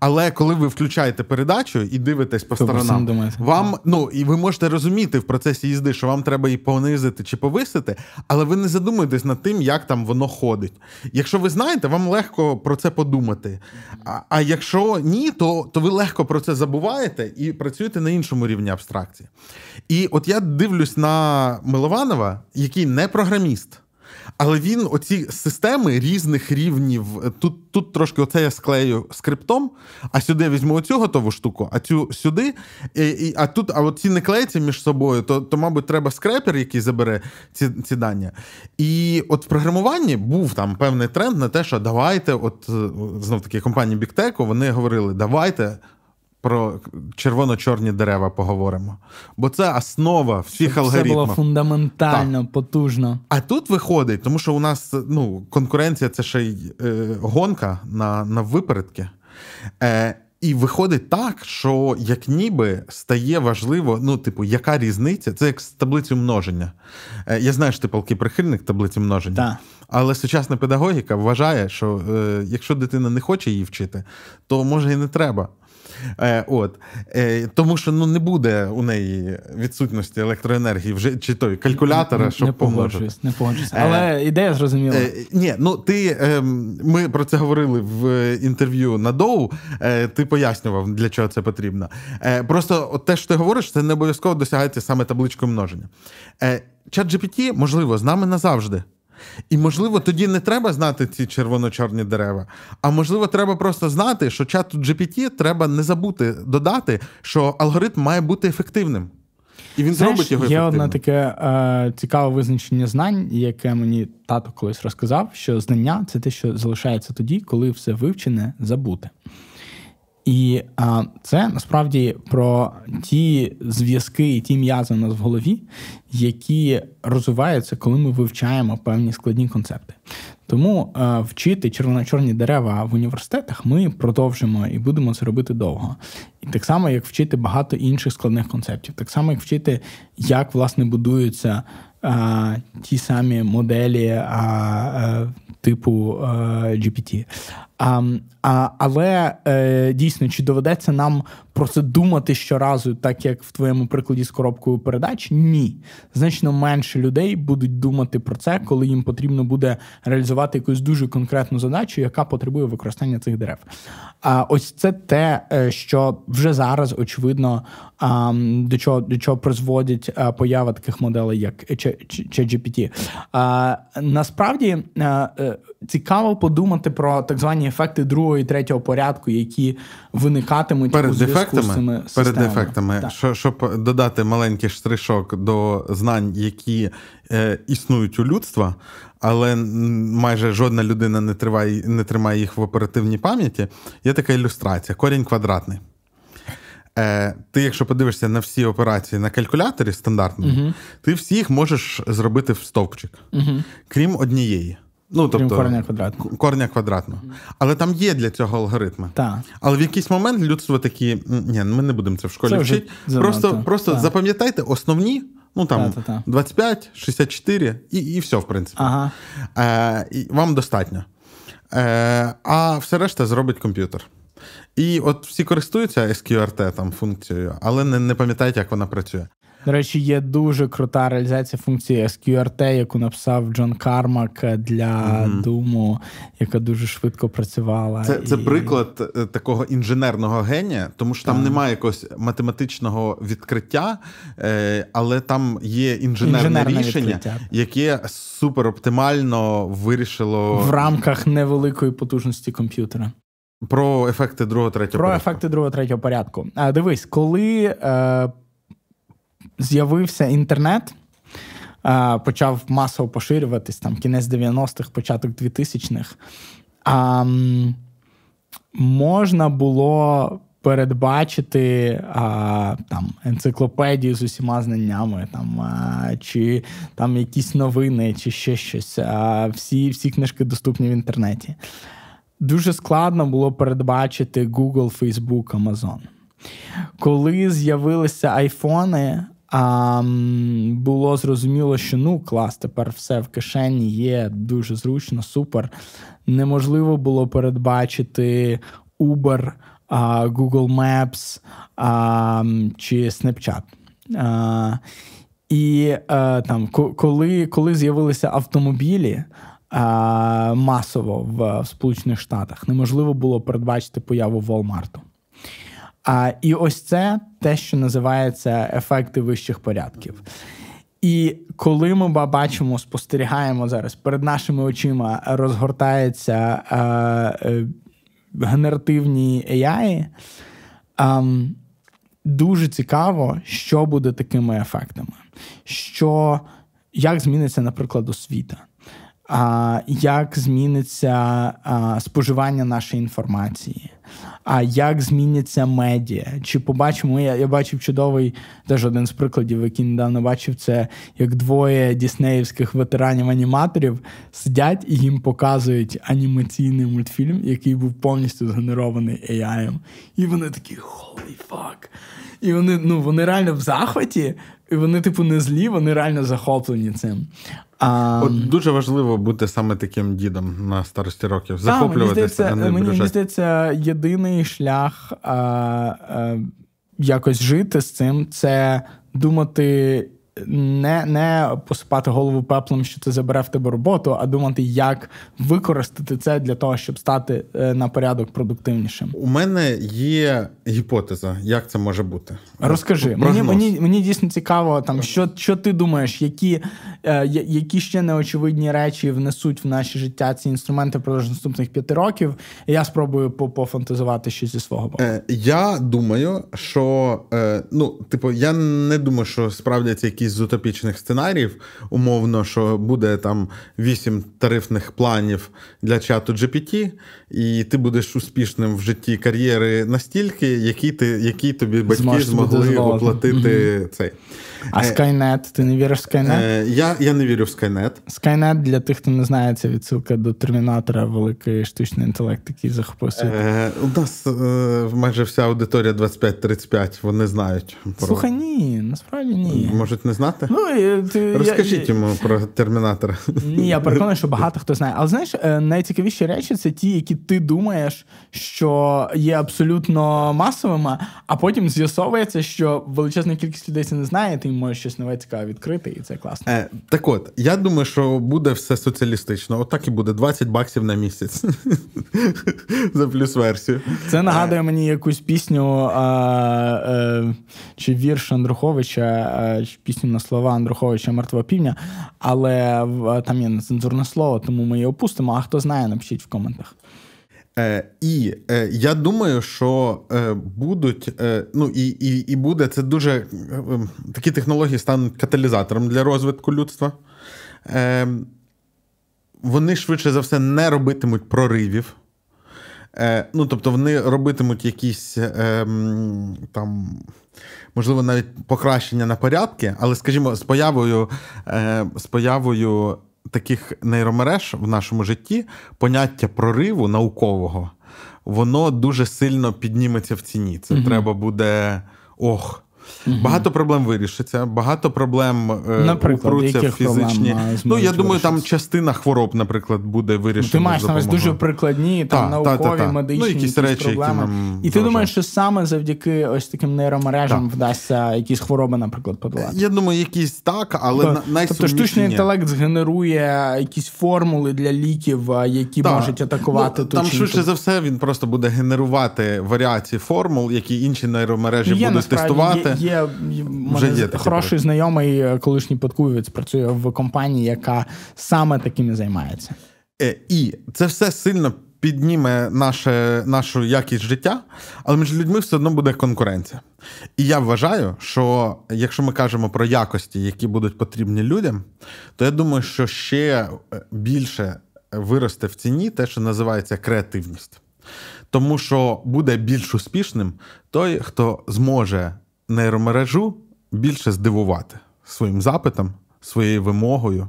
Але коли ви включаєте передачу і дивитесь по сторонам, вам ну і ви можете розуміти в процесі їзди, що вам треба її понизити чи повисити, але ви не задумуєтесь над тим, як там воно ходить. Якщо ви знаєте, вам легко про це подумати. А а якщо ні, то, то ви легко про це забуваєте і працюєте жити на іншому рівні абстракції. І от я дивлюсь на Милованова, який не програміст. Але він, оці системи різних рівнів, е, тут тут трошки оце я склею скриптом, а сюди візьму оцю готову штуку, а цю сюди. І, і, А тут, а оці не клеяться між собою, то, то мабуть, треба скрепер, який забере ці ці дані. І от в програмуванні був там певний тренд на те, що давайте, от е, знов таки компанії Біктеку, вони говорили, давайте про червоно-чорні дерева поговоримо. Бо це основа всіх Щоб алгоритмів. Це було фундаментально, так. потужно. А тут виходить, тому що у нас ну, конкуренція це ще й е, гонка на на випередки. Е, і виходить так, що як ніби стає важливо, ну, типу, яка різниця? Це як з таблицею множення. Е, я знаю, що ти палкий прихильник таблиці множення, да. але сучасна педагогіка вважає, що е, якщо дитина не хоче її вчити, то може і не треба. Е, От е, тому, що ну не буде у неї відсутності електроенергії вже чи той калькулятора, щоб не погоджуюсь, не погоджуюсь. Е, Але е, ідея зрозуміла. Е, Ні, ну ти ем, ми про це говорили в е, інтерв'ю на доу. Е, ти пояснював для чого це потрібно. Просто от те, що ти говориш, це не обов'язково досягається саме табличкою множення. Чат GPT, можливо, з нами назавжди. І можливо, тоді не треба знати ці червоно-чорні дерева. А можливо, треба просто знати, що чату GPT треба не забути додати, що алгоритм має бути ефективним. І він Знаєш, зробить його. ефективним. Є одне таке е, цікаве визначення знань, яке мені тато колись розказав, що знання це те, що залишається тоді, коли все вивчене забуте. І а, це насправді про ті зв'язки і ті м'язи у нас в голові, які розвиваються, коли ми вивчаємо певні складні концепти. Тому а, вчити червоно-чорні дерева в університетах ми продовжимо і будемо це робити довго. І так само, як вчити багато інших складних концептів, так само, як вчити, як власне будуються а, Ті самі моделі а, а типу а, GPT. А, а, Але е, дійсно, чи доведеться нам про це думати щоразу, так як в твоєму прикладі з коробкою передач? Ні. Значно менше людей будуть думати про це, коли їм потрібно буде реалізувати якусь дуже конкретну задачу, яка потребує використання цих дерев. А ось це те, е, що вже зараз очевидно до чого до чого призводять е, поява таких моделей, як ChatGPT. Насправді е, цікаво подумати про так звані певні ефекти другого і третього порядку, які виникатимуть перед ефектами. Перед ефектами, що щоб додати маленький штришок до знань, які е, існують у людства, але майже жодна людина не триває, не тримає їх в оперативній пам'яті. Є така ілюстрація: корінь квадратний. Е, Ти, якщо подивишся на всі операції на калькуляторі стандартному, uh-huh. ти всіх можеш зробити в стовпчик, uh-huh. крім однієї. Ну, тобто, Крім корення квадратного. Корення квадратного. Але там є для цього алгоритми. Так. Але в якийсь момент людство такі, ні, ми не будемо це в школі це вчити. Просто просто та. запам'ятайте основні, ну там та, та, 25, 64 і і все, в принципі. Ага. Е, і Вам достатньо. Е, А все решта зробить комп'ютер. І от всі користуються SQRT там функцією, але не, не пам'ятають, як вона працює. До речі, є дуже крута реалізація функції SQRT, яку написав Джон Кармак е, для Думу, mm-hmm. яка дуже швидко працювала. Це і... це приклад е, такого інженерного генія, тому що там mm немає якогось математичного відкриття, е, але там є інженерне, інженерне рішення, відкриття. яке супероптимально вирішило в рамках невеликої потужності комп'ютера. Про ефекти другого третього порядку. про ефекти другого третього порядку. А дивись, коли е, з'явився інтернет, почав масово поширюватись там кінець 90-х, початок 2000-х, а, можна було. Передбачити а, там енциклопедію з усіма знаннями, там а, чи там якісь новини, чи ще щось. А, Всі всі книжки доступні в інтернеті. Дуже складно було передбачити Google, Facebook, Amazon. Коли з'явилися айфони, а було зрозуміло, що ну клас, тепер все в кишені є дуже зручно, супер. Неможливо було передбачити Uber, Google Maps чи Snapchat. І е, там, коли коли з'явилися автомобілі масово в Сполучених Штатах, неможливо було передбачити появу Walmart. А і ось це те, що називається ефекти вищих порядків. І коли ми бачимо, спостерігаємо зараз перед нашими очима розгортається е, е, генеративні AI, е, ем, дуже цікаво, що буде такими ефектами, що як зміниться, наприклад, освіта. А як зміниться а, е, споживання нашої інформації? а як зміняться медіа? Чи побачимо? Я я бачив чудовий теж один з прикладів, який недавно бачив, це як двоє діснеївських ветеранів-аніматорів сидять і їм показують анімаційний мультфільм, який був повністю згенерований AI. І вони такі holy fuck. І вони ну, вони реально в захваті, і вони, типу, не злі, вони реально захоплені цим. А... От Дуже важливо бути саме таким дідом на старості років, захоплюватися. Мені здається, мені здається, є єдиний шлях а, а, якось жити з цим це думати, не не посипати голову пеплом, що це забере в тебе роботу, а думати, як використати це для того, щоб стати е, на порядок продуктивнішим. У мене є гіпотеза, як це може бути. Розкажи, мені мені, мені дійсно цікаво, там що що ти думаєш, які Е, які ще неочевидні речі внесуть в наші життя ці інструменти продовж наступних п'яти років. Я спробую пофантазувати щось зі свого боку. Е, я думаю, що е, ну, типу, я не думаю, що справдяться якісь з утопічних сценаріїв, умовно, що буде там вісім тарифних планів для чату GPT, і ти будеш успішним в житті кар'єри настільки, які ти які тобі батьки змогли оплатити mm цей. А э, Skynet? Ти не віриш в Skynet? Э, я я не вірю в Скайнет. Скайнет для тих, хто не знає, це відсилка до термінатора, великий штучний інтелект, який захопив світ. Э, у нас майже вся аудиторія 25-35, вони знають. про... Слухай, ні, насправді ні. Можуть не знати? Ну, е, ти, Розкажіть я, йому про термінатора. Ні, я переконаний, що багато хто знає. Але знаєш, е, найцікавіші речі це ті, які ти думаєш, що є абсолютно масовими, а потім з'ясовується, що величезна кількість людей це не знає. Ти може щось нове цікаве відкрити, і це класно. Е, Так от, я думаю, що буде все соціалістично. Отак і буде 20 баксів на місяць *laughs* за плюс версію. Це нагадує е. мені якусь пісню е, чи вірш Андруховича, чи пісню на слова Андруховича Мертвого півня, але там є нецензурне слово, тому ми її опустимо. А хто знає, напишіть в коментах. Е, І е, я думаю, що е, будуть, е, ну і і, і буде це дуже е, такі технології стануть каталізатором для розвитку людства. Е, Вони швидше за все не робитимуть проривів. Е, Ну, тобто, вони робитимуть якісь е, там, можливо, навіть покращення на порядки, але, скажімо, з появою, е, з появою таких нейромереж в нашому житті поняття прориву наукового, воно дуже сильно підніметься в ціні. Це mm треба буде ох. Багато проблем вирішиться, багато проблем е, укруться фізичні. ну я думаю, там частина хвороб, наприклад, буде вирішена. Ну, ти маєш навіть дуже прикладні, там та, наукові, та, та, ну, медичні ну, якісь речі, проблеми. Які нам і ти вражає. думаєш, що саме завдяки ось таким нейромережам вдасться якісь хвороби, наприклад, подолати? Я думаю, якісь так, але тобто, найсумнішні... Тобто штучний інтелект згенерує якісь формули для ліків, які можуть атакувати ну, ту там. Швидше за все, він просто буде генерувати варіації формул, які інші нейромережі ну, будуть тестувати є вже є хороший знайомий, е, колишній подкуєвець працює в компанії, яка саме таким і займається. Е, і це все сильно. Підніме наше, нашу якість життя, але між людьми все одно буде конкуренція. І я вважаю, що якщо ми кажемо про якості, які будуть потрібні людям, то я думаю, що ще е, більше виросте в ціні те, що називається креативність. Тому що буде більш успішним той, хто зможе нейромережу більше здивувати своїм запитом, своєю вимогою,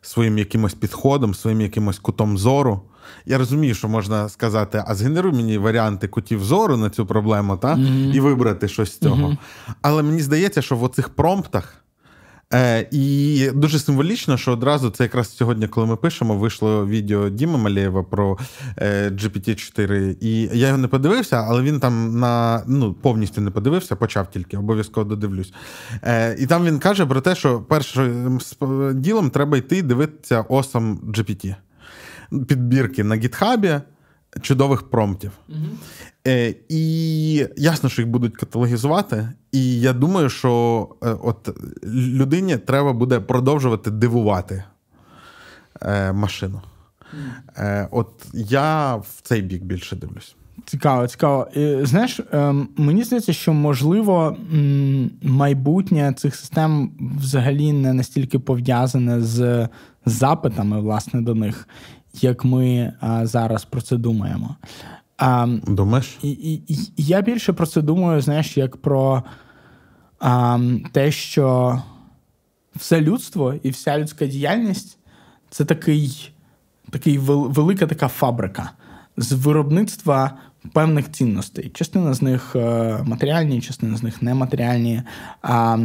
своїм якимось підходом, своїм якимось кутом зору. Я розумію, що можна сказати, а згенеруй мені варіанти кутів зору на цю проблему, та? Mm-hmm. і вибрати щось з цього. Mm-hmm. Але мені здається, що в оцих промптах Е, І дуже символічно, що одразу це якраз сьогодні, коли ми пишемо, вийшло відео Діма Малєєва про е, GPT-4. І я його не подивився, але він там на ну повністю не подивився, почав тільки, обов'язково додивлюсь. Е, І там він каже про те, що першим ділом треба йти дивитися осам awesome GPT. Підбірки на гітхабі. Чудових промптів. Угу. Е, і ясно, що їх будуть каталогізувати. І я думаю, що е, от людині треба буде продовжувати дивувати е, машину. От я в цей бік більше дивлюсь. Цікаво, цікаво. І, Знаєш, ем, мені здається, що можливо майбутнє цих систем взагалі не настільки пов'язане з запитами, власне, до них, як ми зараз про це думаємо. А, Думаєш? І, і, Я більше про це думаю, знаєш, як про а, те, що все людство і вся людська діяльність це такий, такий велика така фабрика з виробництва певних цінностей. Частина з них е, матеріальні, частина з них нематеріальні, а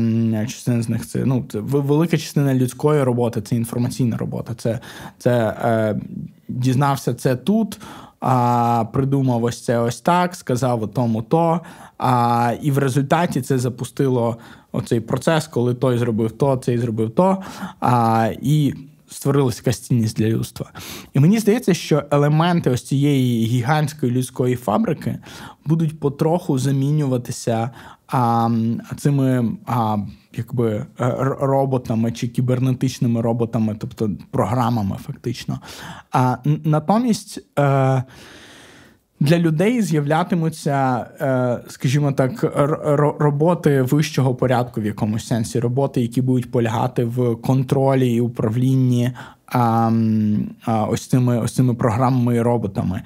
частина з них це ну, це велика частина людської роботи, це інформаційна робота. Це, це е, дізнався це тут а, придумав ось це ось так, сказав о тому то. А, І в результаті це запустило оцей процес, коли той зробив то, цей зробив то. А, і Створилася якась цінність для людства. І мені здається, що елементи ось цієї гігантської людської фабрики будуть потроху замінюватися а, цими а, якби е, роботами чи кібернетичними роботами, тобто програмами, фактично. А натомість. Е, для людей з'являтимуться, е, скажімо так, роботи вищого порядку в якомусь сенсі роботи, які будуть полягати в контролі і управлінні ось цими ось цими програмами і роботами.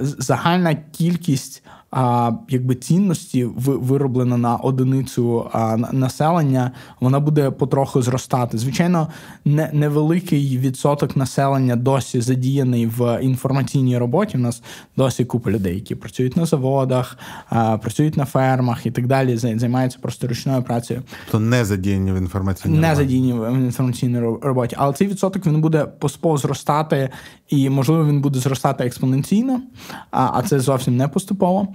Загальна кількість а, якби цінності вироблена на одиницю а, населення, вона буде потроху зростати. Звичайно, не, невеликий відсоток населення досі задіяний в інформаційній роботі. У нас досі купа людей, які працюють на заводах, а, працюють на фермах і так далі. Займаються просто ручною працею. То тобто не задіяні в інформаційній не задіяні в інформаційній роботі, але цей відсоток він буде поспов зростати, і можливо він буде зростати експоненційно, а, а це зовсім не поступово.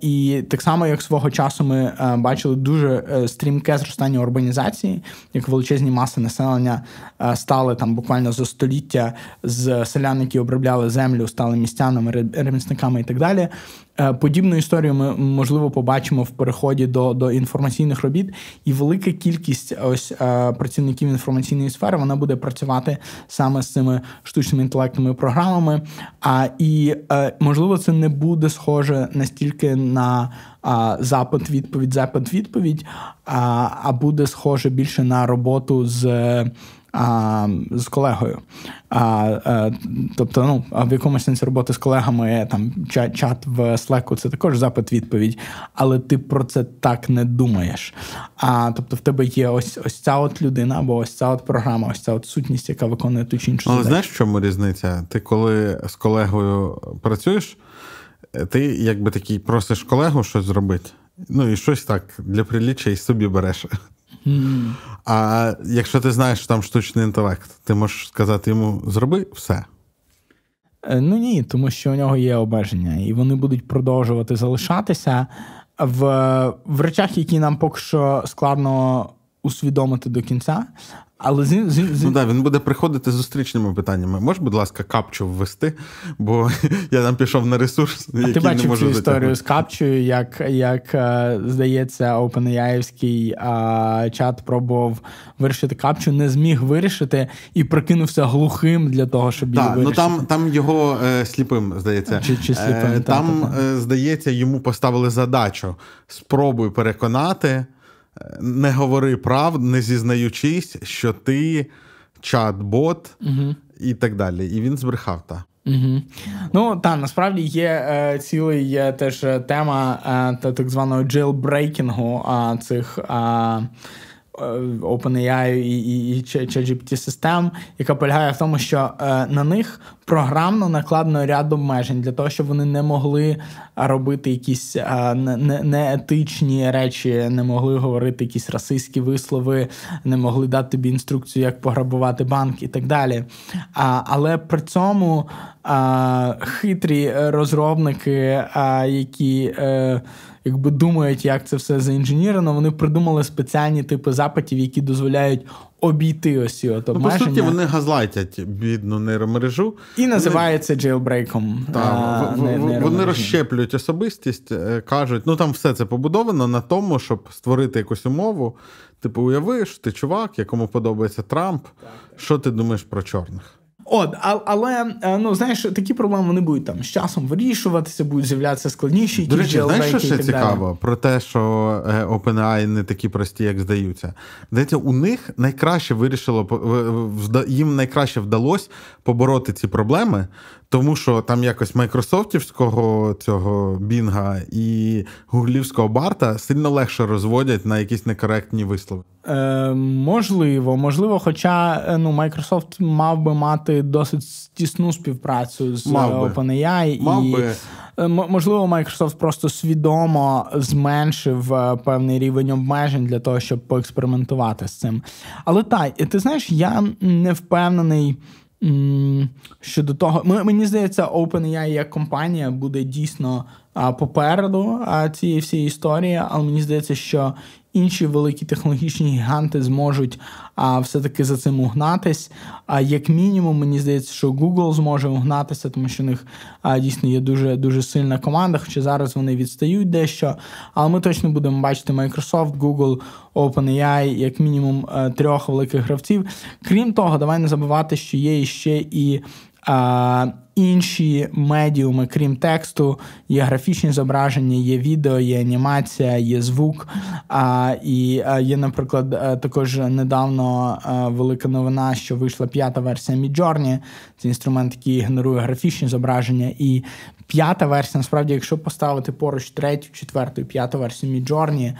І так само, як свого часу, ми е, бачили дуже е, стрімке зростання урбанізації, як величезні маси населення е, стали там буквально за століття з селян, які обробляли землю, стали містянами, ремісниками і так далі. Е, подібну історію ми можливо побачимо в переході до до інформаційних робіт, і велика кількість ось е, працівників інформаційної сфери вона буде працювати саме з цими штучними інтелектними програмами. А і е, можливо, це не буде схоже настільки на а, запит, відповідь, запит, відповідь, а, а буде схоже більше на роботу з а, з колегою. А, е, Тобто, ну в якомусь сенсі роботи з колегами там чат в Слеку це також запит-відповідь, але ти про це так не думаєш. А тобто, в тебе є ось ось ця от людина, або ось ця от програма, ось ця от сутність, яка виконує ту чи іншу. Але знаєш, в чому різниця? Ти коли з колегою працюєш, ти якби такий просиш колегу щось зробити. Ну і щось так для приліччя і собі береш. А якщо ти знаєш, що там штучний інтелект, ти можеш сказати йому зроби все. Е, ну ні, тому що у нього є обмеження, і вони будуть продовжувати залишатися в в речах, які нам поки що складно усвідомити до кінця. Але з, з, з... Ну, да, він буде приходити з зустрічними питаннями. Можеш, будь ласка, капчу ввести, бо *laughs* я там пішов на ресурс. А який ти бачив не можу цю затягнути. історію з капчою, як, як е, здається, OpenAI-вський а, е, чат пробував вирішити капчу, не зміг вирішити і прокинувся глухим для того, щоб її вирішити. ну Там там його е, сліпим, здається. Чи, чи сліпим, е, та, Там, та, та. Е, здається, йому поставили задачу: спробуй переконати не говори правд, не зізнаючись, що ти чат-бот угу. і так далі. І він збрехав та. Угу. Ну та насправді є е, цілий є теж е, тема е, так званого джейлбрейкінгу а е, цих. Е, OpenAI і і, ChatGPT систем, яка полягає в тому, що е, на них програмно накладено ряд обмежень для того, щоб вони не могли робити якісь е, неетичні речі, не могли говорити якісь расистські вислови, не могли дати тобі інструкцію, як пограбувати банк і так далі. А, Але при цьому а, хитрі розробники, а, які. А, якби думають, як це все заінженірено, вони придумали спеціальні типи запитів, які дозволяють обійти ось ці от обмеження. Ну, по суті, вони газлайтять бідну нейромережу. І називається джейлбрейком. Та, е, вони розщеплюють особистість, е, кажуть, ну там все це побудовано на тому, щоб створити якусь умову. Типу, уявиш, ти чувак, якому подобається Трамп. так. Що ти думаєш про чорних? От, але е, ну знаєш, такі проблеми вони будуть там з часом вирішуватися, будуть з'являтися складніші. До речі, знаєш, що ще цікаво про те, що е, OpenAI не такі прості, як здаються. Здається, у них найкраще вирішило їм найкраще вдалося побороти ці проблеми тому що там якось майкрософтівського цього бінга і гуглівського барта сильно легше розводять на якісь некоректні вислови. Е, Можливо, можливо, хоча е, ну Microsoft мав би мати досить тісну співпрацю з е, мав би. OpenAI. Мав і би. Е, можливо, Microsoft просто свідомо зменшив певний рівень обмежень для того, щоб поекспериментувати з цим. Але так, ти знаєш, я не впевнений. Щодо того, мені здається, OpenAI як компанія буде дійсно попереду цієї всієї історії, але мені здається, що інші великі технологічні гіганти зможуть а, все-таки за цим угнатись. А як мінімум, мені здається, що Google зможе угнатися, тому що в них а, дійсно є дуже дуже сильна команда, хоча зараз вони відстають дещо. Але ми точно будемо бачити Microsoft, Google, OpenAI, як мінімум е, трьох великих гравців. Крім того, давай не забувати, що є ще і. А, е, інші медіуми, крім тексту, є графічні зображення, є відео, є анімація, є звук. А, І є, наприклад, е, також недавно е, велика новина, що вийшла п'ята версія Midjourney. Це інструмент, який генерує графічні зображення і П'ята версія, насправді, якщо поставити поруч третю, четверту і п'яту версію Міджорні,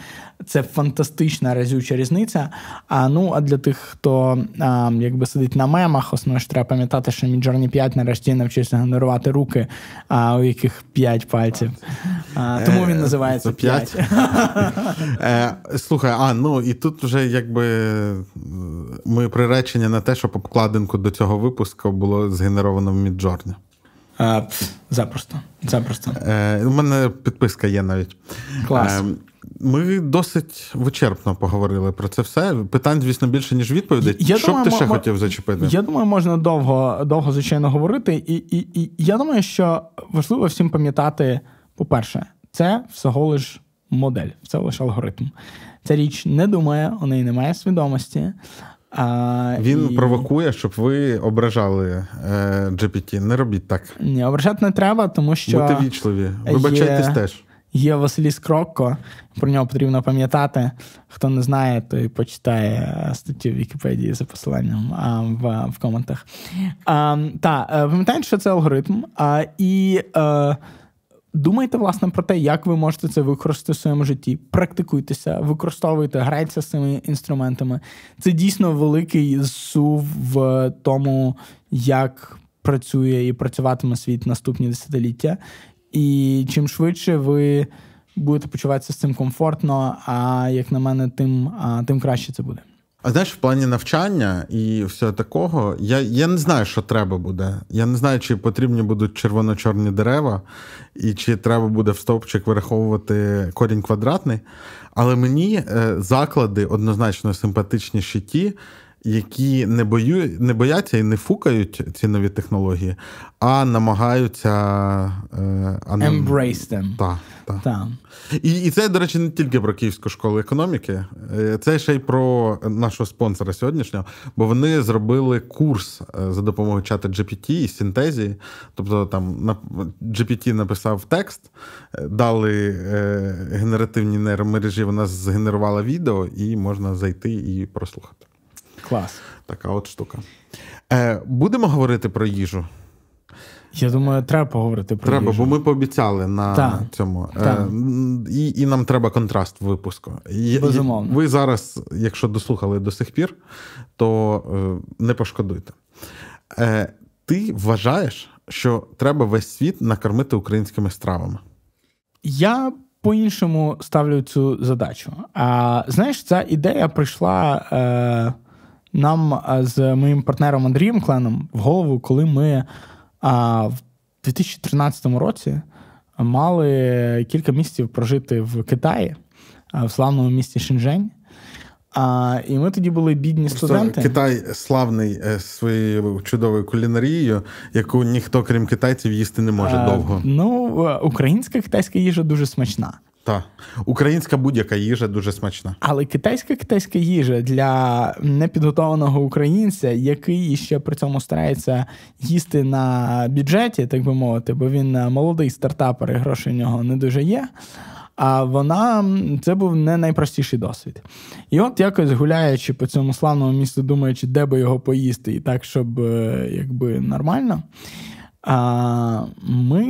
це фантастична разюча різниця. А ну а для тих, хто а, якби сидить на мемах, основне ж треба пам'ятати, що Міджорні 5 нарешті навчився генерувати руки, а у яких 5 пальців. А, Тому він е, називається 5. Е, слухай, а ну і тут вже якби ми приречення на те, що покладинку до цього випуску було згенеровано в Міджорні. А, запросто. запросто. Е, У мене підписка є навіть. Клас. Е, ми досить вичерпно поговорили про це все. Питань, звісно, більше, ніж відповідей. Я Що думаю, б ти ще м- хотів зачепити? Я думаю, можна довго, довго звичайно, говорити. І, і, і я думаю, що важливо всім пам'ятати, по-перше, це всього лиш модель, це лише алгоритм. Ця річ не думає, у неї немає свідомості. А, Він і... провокує, щоб ви ображали е, GPT. Не робіть так. Ні, ображати не треба, тому що. Бути вічливі. Вибачайтесь є... теж. Є Василіс Крокко, про нього потрібно пам'ятати. Хто не знає, той почитає е, статтю в Вікіпедії за посиланням а, в в коментах. А, е, пам'ятаєте, що це алгоритм. А, І а, е, Думайте, власне, про те, як ви можете це використати в своєму житті. Практикуйтеся, використовуйте, грайтеся з цими інструментами. Це дійсно великий зсув в тому, як працює і працюватиме світ наступні десятиліття. І чим швидше ви будете почуватися з цим комфортно, а як на мене, тим, тим краще це буде. А знаєш, в плані навчання і всього такого, я я не знаю, що треба буде. Я не знаю, чи потрібні будуть червоно-чорні дерева, і чи треба буде в стовпчик вираховувати корінь квадратний. Але мені е, заклади однозначно симпатичніші ті, які не бою, не бояться і не фукають ці нові технології, а намагаються е, анам... Embrace them. Так. Так. Та. І і це, до речі, не тільки про Київську школу економіки, е, це ще й про нашого спонсора сьогоднішнього, бо вони зробили курс е, за допомогою чата GPT і синтезії. Тобто там на GPT написав текст, е, дали генеративні нейромережі, вона згенерувала відео, і можна зайти і прослухати. Клас. Така от штука. Будемо говорити про їжу. Я думаю, треба поговорити про треба, їжу. бо ми пообіцяли на Та. цьому Та. Е, і і нам треба контраст в випуску. Безумовно. Ви зараз, якщо дослухали до сих пір, то е, не пошкодуйте. Е, Ти вважаєш, що треба весь світ накормити українськими стравами? Я по-іншому ставлю цю задачу. А знаєш, ця ідея прийшла. Е... Нам е, з моїм партнером Андрієм Кленом в голову, коли ми а в 2013 році мали кілька місяців прожити в Китаї, в славному місті Шінжень. А, І ми тоді були бідні Просто студенти. Китай славний е, своєю чудовою кулінарією, яку ніхто, крім китайців, їсти не може е, довго. А, ну, е, українська китайська їжа дуже смачна. Та українська будь-яка їжа дуже смачна. Але китайська китайська їжа для непідготованого українця, який ще при цьому старається їсти на бюджеті, так би мовити, бо він молодий стартапер і грошей у нього не дуже є. А вона це був не найпростіший досвід. І от якось гуляючи по цьому славному місту, думаючи, де би його поїсти, і так, щоб е, якби нормально. А ми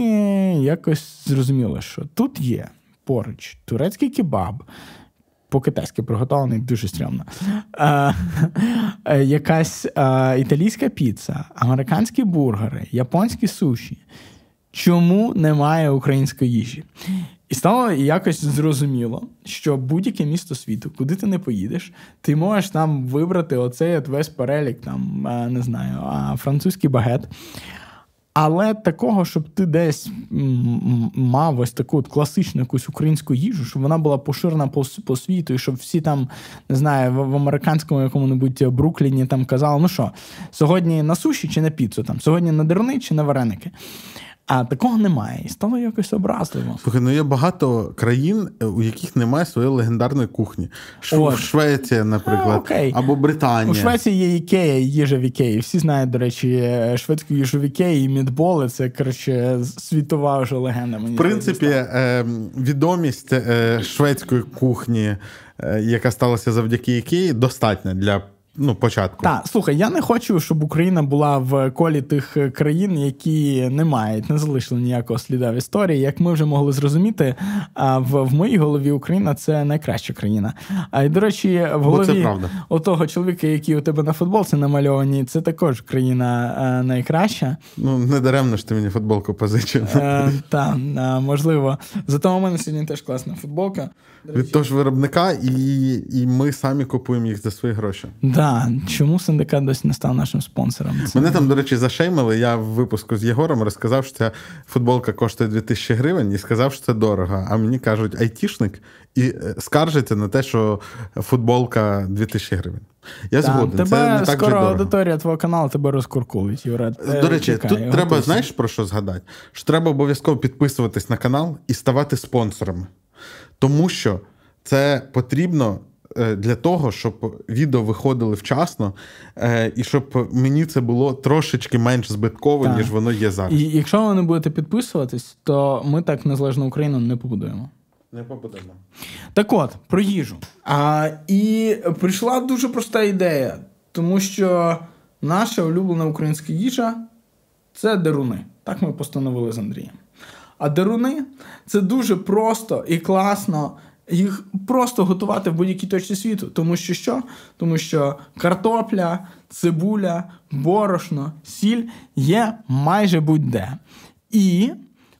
якось зрозуміли, що тут є поруч турецький кебаб. По-китайськи приготовлений дуже стрімно. Е, е, якась е, італійська піца, американські бургери, японські суші. Чому немає української їжі? І стало якось зрозуміло, що будь-яке місто світу, куди ти не поїдеш, ти можеш там вибрати оцей от весь перелік, там, е, не знаю, французький багет. Але такого, щоб ти десь мав ось таку от класичну якусь українську їжу, щоб вона була поширена по, по світу, і щоб всі там не знаю, в, в американському якому-небудь Брукліні там казали, ну що, сьогодні на суші чи на піцу, там сьогодні на дерни чи на вареники. А такого немає, і стало якось образливо. Слухай, ну є багато країн, у яких немає своєї легендарної кухні. Шу, Швеція, наприклад, а, е, окей. або Британія. У Швеції є Ікея, їжа в Ікеї. Всі знають, до речі, е, шведську їжу в Ікеї і мідболи це коротше світова вже легенда. Мені в принципі, е, ем, відомість е, шведської кухні, яка сталася завдяки Ікеї, достатня для ну, початку. Так, слухай, я не хочу, щоб Україна була в колі тих е, країн, які не мають, не залишили ніякого сліда в історії. Як ми вже могли зрозуміти, е, в, в моїй голові Україна це найкраща країна. А і до речі, в голові у того чоловіка, який у тебе на футболці намальовані, це також країна е, найкраща. Ну не даремно ж ти мені футболку позичив. так, можливо. Зато у мене сьогодні теж класна футболка від того ж виробника, і і ми самі купуємо їх за свої гроші. Да. Чому синдикат досі не став нашим спонсором? Це... Мене там, до речі, зашеймили. Я в випуску з Єгором розказав, що ця футболка коштує 2000 гривень і сказав, що це дорого. А мені кажуть, айтішник і е, скаржиться на те, що футболка 2000 гривень. Я Там, згоден. Тебе це не так скоро аудиторія твого каналу тебе розкуркують. Юра. Е, е, до речі, Чекай, тут треба, знаєш про що згадати? Що треба обов'язково підписуватись на канал і ставати спонсорами. Тому що це потрібно е, для того, щоб відео виходили вчасно, е, і щоб мені це було трошечки менш збитково, так. ніж воно є зараз. І Якщо ви не будете підписуватись, то ми так незалежну Україну не побудуємо. Не побудемо. Так от, про їжу. А, І прийшла дуже проста ідея, тому що наша улюблена українська їжа це деруни. Так ми постановили з Андрієм. А деруни це дуже просто і класно. Їх просто готувати в будь-якій точці світу, тому що що? Тому що картопля, цибуля, борошно, сіль є майже будь-де. І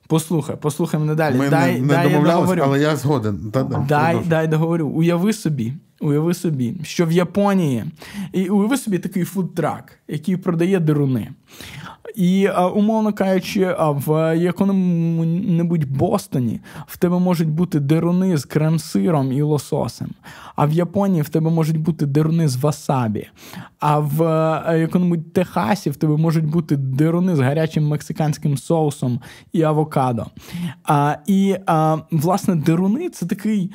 послухай, послухай мене далі. Ми дай не, не дай я договорю. але я згоден. Дай, дай договорю. Уяви собі, Уяви собі, що в Японії, і уяви собі такий фудтрак, який продає деруни. І, умовно кажучи, в якому-небудь Бостоні в тебе можуть бути деруни з крем-сиром і лососем. А в Японії в тебе можуть бути деруни з васабі. А в е, якому-небудь Техасі в тебе можуть бути деруни з гарячим мексиканським соусом і авокадо. А, І, а, власне, деруни це такий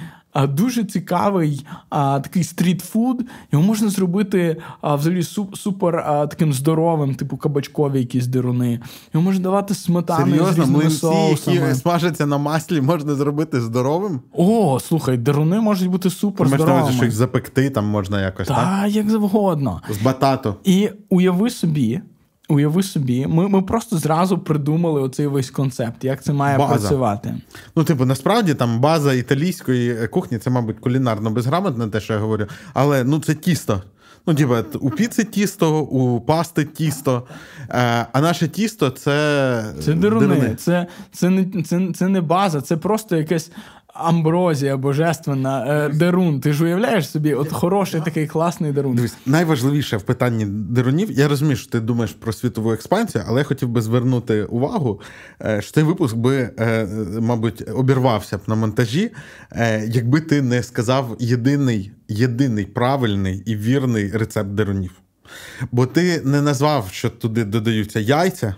дуже цікавий а, такий стрітфуд. Його можна зробити а, взагалі суп, супер а, таким здоровим, типу кабачкові якісь дируни. Його можна давати сметани Серйозно? з різними соусами. які смажаться на маслі, можна зробити здоровим. О, слухай, дируни можуть бути супер Можна здоровими. Можна що їх запекти, там можна якось. Та, так, як завгодно. З батату. І уяви собі. Уяви собі, ми ми просто зразу придумали оцей весь концепт, як це має база. працювати. Ну, типу, насправді там база італійської кухні, це, мабуть, кулінарно безграмотне, те, що я говорю, але ну це тісто. Ну, типу, у піци тісто, у пасти тісто. Е, а наше тісто це. Це дируни. дируни. Це це, не це, це не база, це просто якесь Амброзія божественна, е, дерун. Ти ж уявляєш собі, от хороший такий класний дерун. Дивись, найважливіше в питанні дерунів. Я розумію, що ти думаєш про світову експансію, але я хотів би звернути увагу, е, що цей випуск би, е, мабуть, обірвався б на монтажі, якби ти не сказав єдиний, єдиний правильний і вірний рецепт дерунів. Бо ти не назвав, що туди додаються яйця.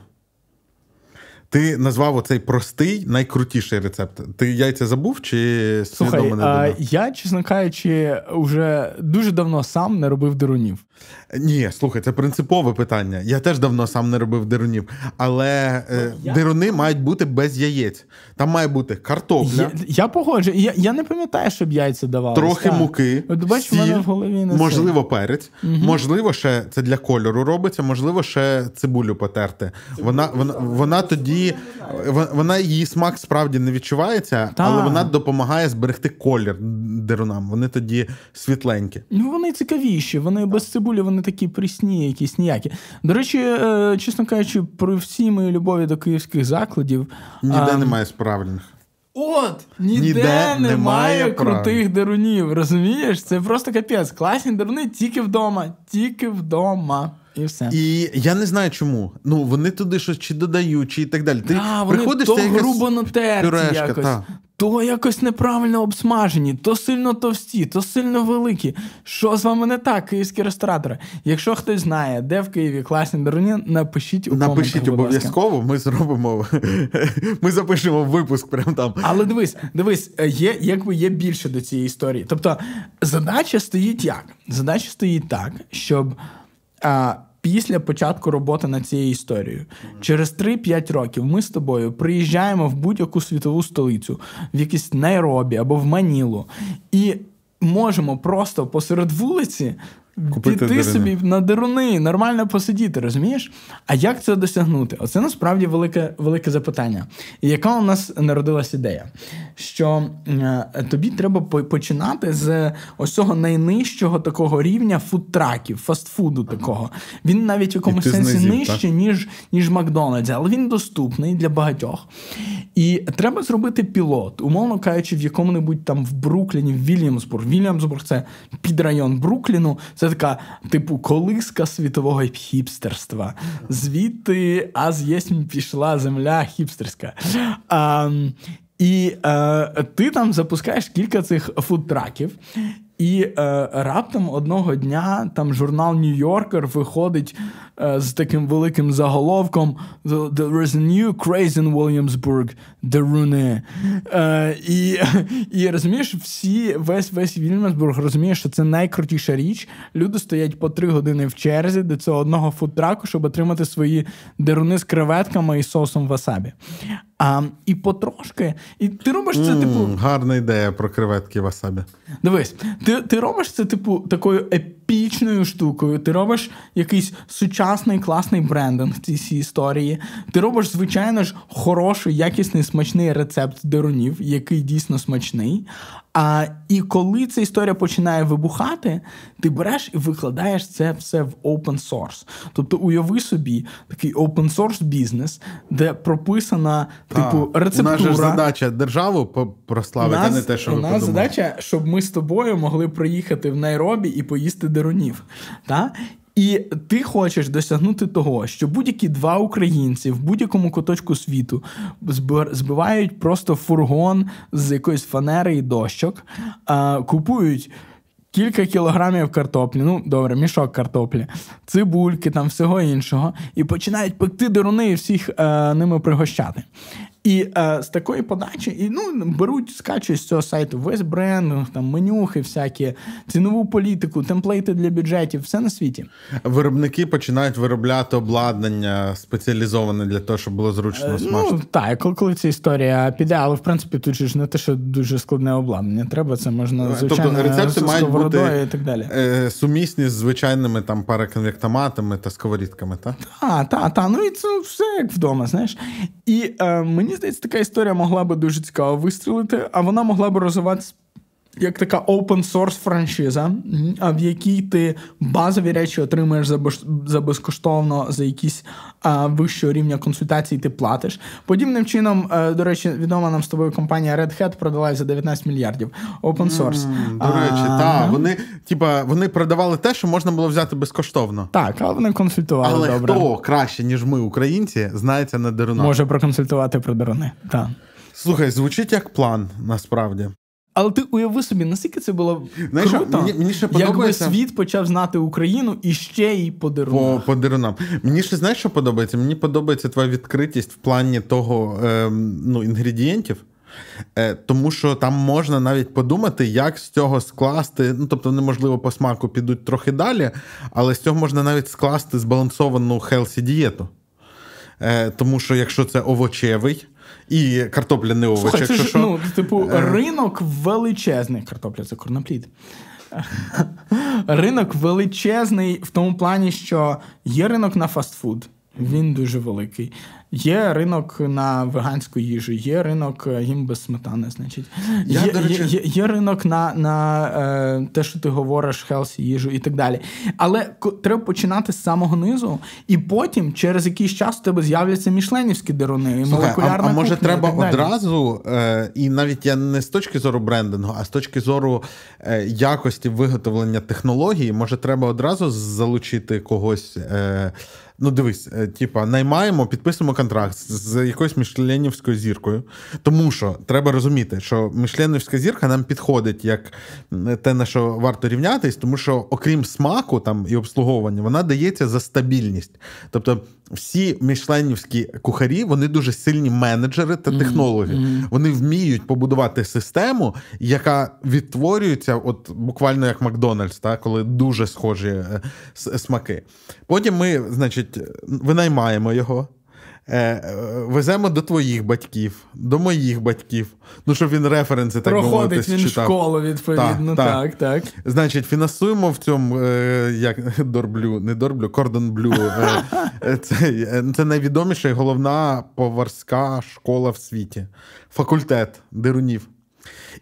Ти назвав оцей простий, найкрутіший рецепт. Ти яйця забув чи Слухай, а, Я, чесно кажучи, вже дуже давно сам не робив дирунів. Ні, слухай, це принципове питання. Я теж давно сам не робив дирунів, але е, ну, я... деруни мають бути без яєць. Там має бути картопля. Я, я погоджу. Я я не пам'ятаю, щоб яйця давали. Трохи так. муки. От бач, сіль, в мене в голові не можливо, це. перець, угу. можливо, ще це для кольору робиться, можливо, ще цибулю потерти. Цибулю вона, вона, вона тоді її вона її смак справді не відчувається, Та. але вона допомагає зберегти колір дерунам. Вони тоді світленькі. Ну вони цікавіші. Вони без цибулі, вони такі прісні, якісь ніякі. До речі, е, чесно кажучи, про всі мої любові до київських закладів ніде а... Ем, немає справлених. От ніде, ніде немає крутих дерунів, розумієш? Це просто капець. Класні деруни тільки вдома, тільки вдома. І все. І я не знаю чому. Ну вони туди щось чи додають, чи і так далі. Ти а, вони приходиш то грубо натерті якось. Та. То якось неправильно обсмажені, то сильно товсті, то сильно великі. Що з вами не так, київські ресторатори? Якщо хтось знає, де в Києві класні даруні, напишіть у Напишіть обов'язково, ми зробимо. *laughs* Ми запишемо випуск прямо там. Але дивись, дивись, є якби є більше до цієї історії. Тобто задача стоїть як? Задача стоїть так, щоб після початку роботи над цією історією. Через 3-5 років ми з тобою приїжджаємо в будь-яку світову столицю, в якісь Найробі або в Манілу, і можемо просто посеред вулиці Купити Піти собі на деруни, нормально посидіти, розумієш? А як це досягнути? Оце насправді велике велике запитання. І яка у нас народилась ідея? Що е, тобі треба починати з ось цього найнижчого такого рівня фудтраків, фастфуду такого. Він навіть в якомусь сенсі знизів, нижче, ніж ніж Макдональдс, але він доступний для багатьох. І треба зробити пілот, умовно кажучи, в якому-небудь там в Брукліні, в Вільямсбург. Вільямсбург це підрайон Брукліну. Це це така, типу, колиска світового хіпстерства. Звідти аз єсмь пішла земля хіпстерська. А, і е, ти там запускаєш кілька цих фудтраків, і е, раптом одного дня там журнал Нью-Йоркер виходить е, з таким великим заголовком «There is a new craze in Williamsburg, the Rune». Е, І і розумієш, всі весь весь Вільямсбург розуміє, що це найкрутіша річ. Люди стоять по три години в черзі до цього одного фудтраку, щоб отримати свої деруни з креветками і сосом васабі. А, І потрошки, і ти робиш це, типу. Гарна ідея про креветки васабі. Дивись, ти ти робиш це, типу, такою епі епічною штукою. Ти робиш якийсь сучасний класний брендинг в цій всій історії. Ти робиш, звичайно ж, хороший, якісний, смачний рецепт дерунів, який дійсно смачний. А і коли ця історія починає вибухати, ти береш і викладаєш це все в open source. Тобто, уяви собі такий open source бізнес, де прописана типу а, рецептура. У нас же задача державу прославити, нас, не те, що у нас ви задача, щоб ми з тобою могли приїхати в Найробі і поїсти дерунів. Та? І ти хочеш досягнути того, що будь-які два українці в будь-якому куточку світу збивають просто фургон з якоїсь фанери і дощок, купують. Кілька кілограмів картоплі, ну добре, мішок картоплі, цибульки, там всього іншого, і починають пекти деруни і всіх е, ними пригощати. І е, з такої подачі і ну беруть, скачують з цього сайту весь бренд, там менюхи, всякі цінову політику, темплейти для бюджетів, все на світі. Виробники починають виробляти обладнання спеціалізоване для того, щоб було зручно е, ну, смажити. Ну, Так, коли ця історія піде, але в принципі тут ж не те, що дуже складне обладнання. Треба це можна е, звичайно Тобто рецепти мають бути і так далі. Е, сумісні з звичайними там параконвектоматами та сковорідками, так? Так, так, та ну і це все як вдома, знаєш. І е, мені. Мені здається, така історія могла би дуже цікаво вистрілити, а вона могла би розвиватися як така open source франшиза, в якій ти базові речі отримуєш за за безкоштовно за якісь вищого рівня консультації. ти платиш. Подібним чином, е, до речі, відома нам з тобою компанія Red Hat продала за 19 мільярдів. Open source. Mm, до речі, так. Вони типа, вони продавали те, що можна було взяти безкоштовно. Так, але вони консультували. Але добре. хто краще, ніж ми, українці, знається на дерунах. Може проконсультувати про деруни. Так. Слухай, звучить як план насправді. Але ти уяви собі, наскільки це було Знаєш, круто, мені, мені ще подобається... якби світ почав знати Україну і ще й по По, по дерунам. Мені ще знаєш, що подобається? Мені подобається твоя відкритість в плані того е, ну, інгредієнтів. Е, тому що там можна навіть подумати, як з цього скласти. Ну тобто, неможливо по смаку підуть трохи далі, але з цього можна навіть скласти збалансовану хелсі дієту. Е, Тому що якщо це овочевий і картопля не овоч, це ж, Ну, типу, е. ринок величезний. Картопля це корноплід. Ринок величезний в тому плані, що є ринок на фастфуд, він дуже великий. Є ринок на веганську їжу, є ринок е, їм без сметани, значить. Я, є, речі... є, є ринок на на е, те, що ти говориш, хелсі їжу і так далі. Але треба починати з самого низу, і потім, через якийсь час, у тебе з'являться мішленівські деруни і молекулярна. А, а може, треба і одразу, е, і навіть я не з точки зору брендингу, а з точки зору е, якості виготовлення технології, може, треба одразу залучити когось. Е, Ну, дивись, е, типа, наймаємо, підписуємо контракт з якоюсь мішленівською зіркою. Тому що треба розуміти, що мішленівська зірка нам підходить як те, на що варто рівнятись, тому що, окрім смаку там і обслуговування, вона дається за стабільність. Тобто, всі мішленівські кухарі вони дуже сильні менеджери та технологи. Mm-hmm. Вони вміють побудувати систему, яка відтворюється, от буквально як Макдональдс, та коли дуже схожі е, смаки. Потім ми, значить, винаймаємо його. Е, е, веземо до твоїх батьків, до моїх батьків. Ну, щоб він референси так Проходить мовити, він читав. школу, відповідно. Так, так. так, так. Значить, фінансуємо в цьому е, як *laughs* дорблю, не дорблю, кордон блю. Е, е це, це найвідоміша і головна поварська школа в світі, факультет дирунів.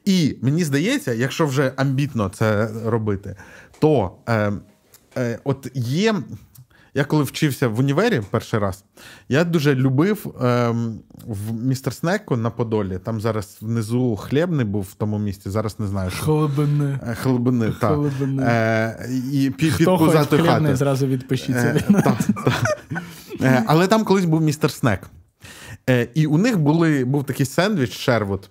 І мені здається, якщо вже амбітно це робити, то е, от є. Я коли вчився в універі перший раз, я дуже любив ем, в містер Снеку на Подолі. Там зараз внизу хлібний був в тому місці, зараз не знаю. Хлебини. Е, Хлебини, так. Хлебини. Е, і під, Хто хоче зразу відпишіться. Е, та, та. Е, але там колись був містер Снек. Е, І у них були, був такий сендвіч шервот,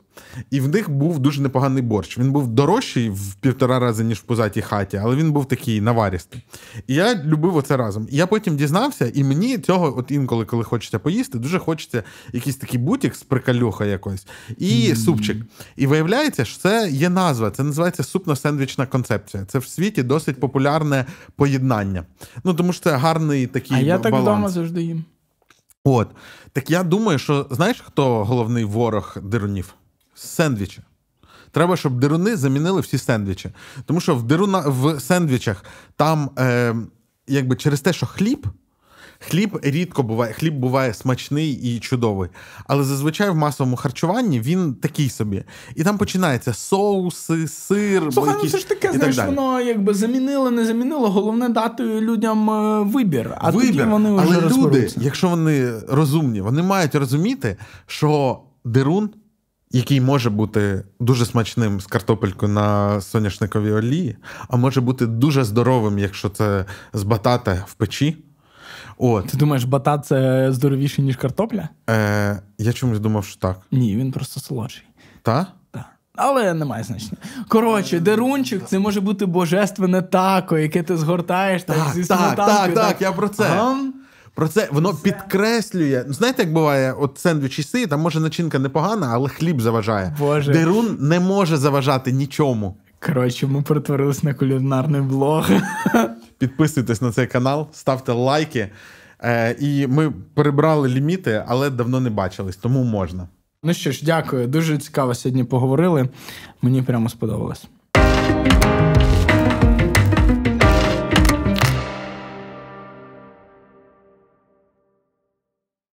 і в них був дуже непоганий борщ. Він був дорожчий в півтора рази, ніж в позатій хаті, але він був такий наваристий. І я любив оце разом. І я потім дізнався, і мені цього, от інколи, коли хочеться поїсти, дуже хочеться якийсь такий бутік з прикалюха якось, і mm-hmm. супчик. І виявляється, що це є назва. Це називається супно-сендвічна концепція. Це в світі досить популярне поєднання. Ну тому що це гарний такий. А б- я так вдома завжди їм. От. Так я думаю, що знаєш, хто головний ворог дирунів? Сендвічі. Треба, щоб дируни замінили всі сендвічі. Тому що в дируна в сендвічах там, е, якби через те, що хліб. Хліб рідко буває, хліб буває смачний і чудовий, але зазвичай в масовому харчуванні він такий собі. І там починається соуси, сир, Слухай, ну якісь... ну це ж таке, і знаєш, так воно якби замінило, не замінило. Головне дати людям е, вибір. А вибір. тоді вони але люди, якщо вони розумні, вони мають розуміти, що дерун. Який може бути дуже смачним з картопелькою на соняшниковій олії, а може бути дуже здоровим, якщо це з батата в печі. От. Ти думаєш, бата це здоровіше, ніж картопля? Е, Я чомусь думав, що так. Ні, він просто солодший. Та? Так. Але немає значення. Коротше, дерунчик це може бути божественне тако, яке ти згортаєш так, так, зі так, так, так, я про це. Ага. Про це воно підкреслює. Ну, знаєте, як буває, от сендвіч і си, там може начинка непогана, але хліб заважає. Боже. Дерун не може заважати нічому. Коротше, ми перетворились на кулінарний блог. Підписуйтесь на цей канал, ставте лайки. Е, І ми перебрали ліміти, але давно не бачились, тому можна. Ну що ж, дякую. Дуже цікаво сьогодні поговорили. Мені прямо сподобалось.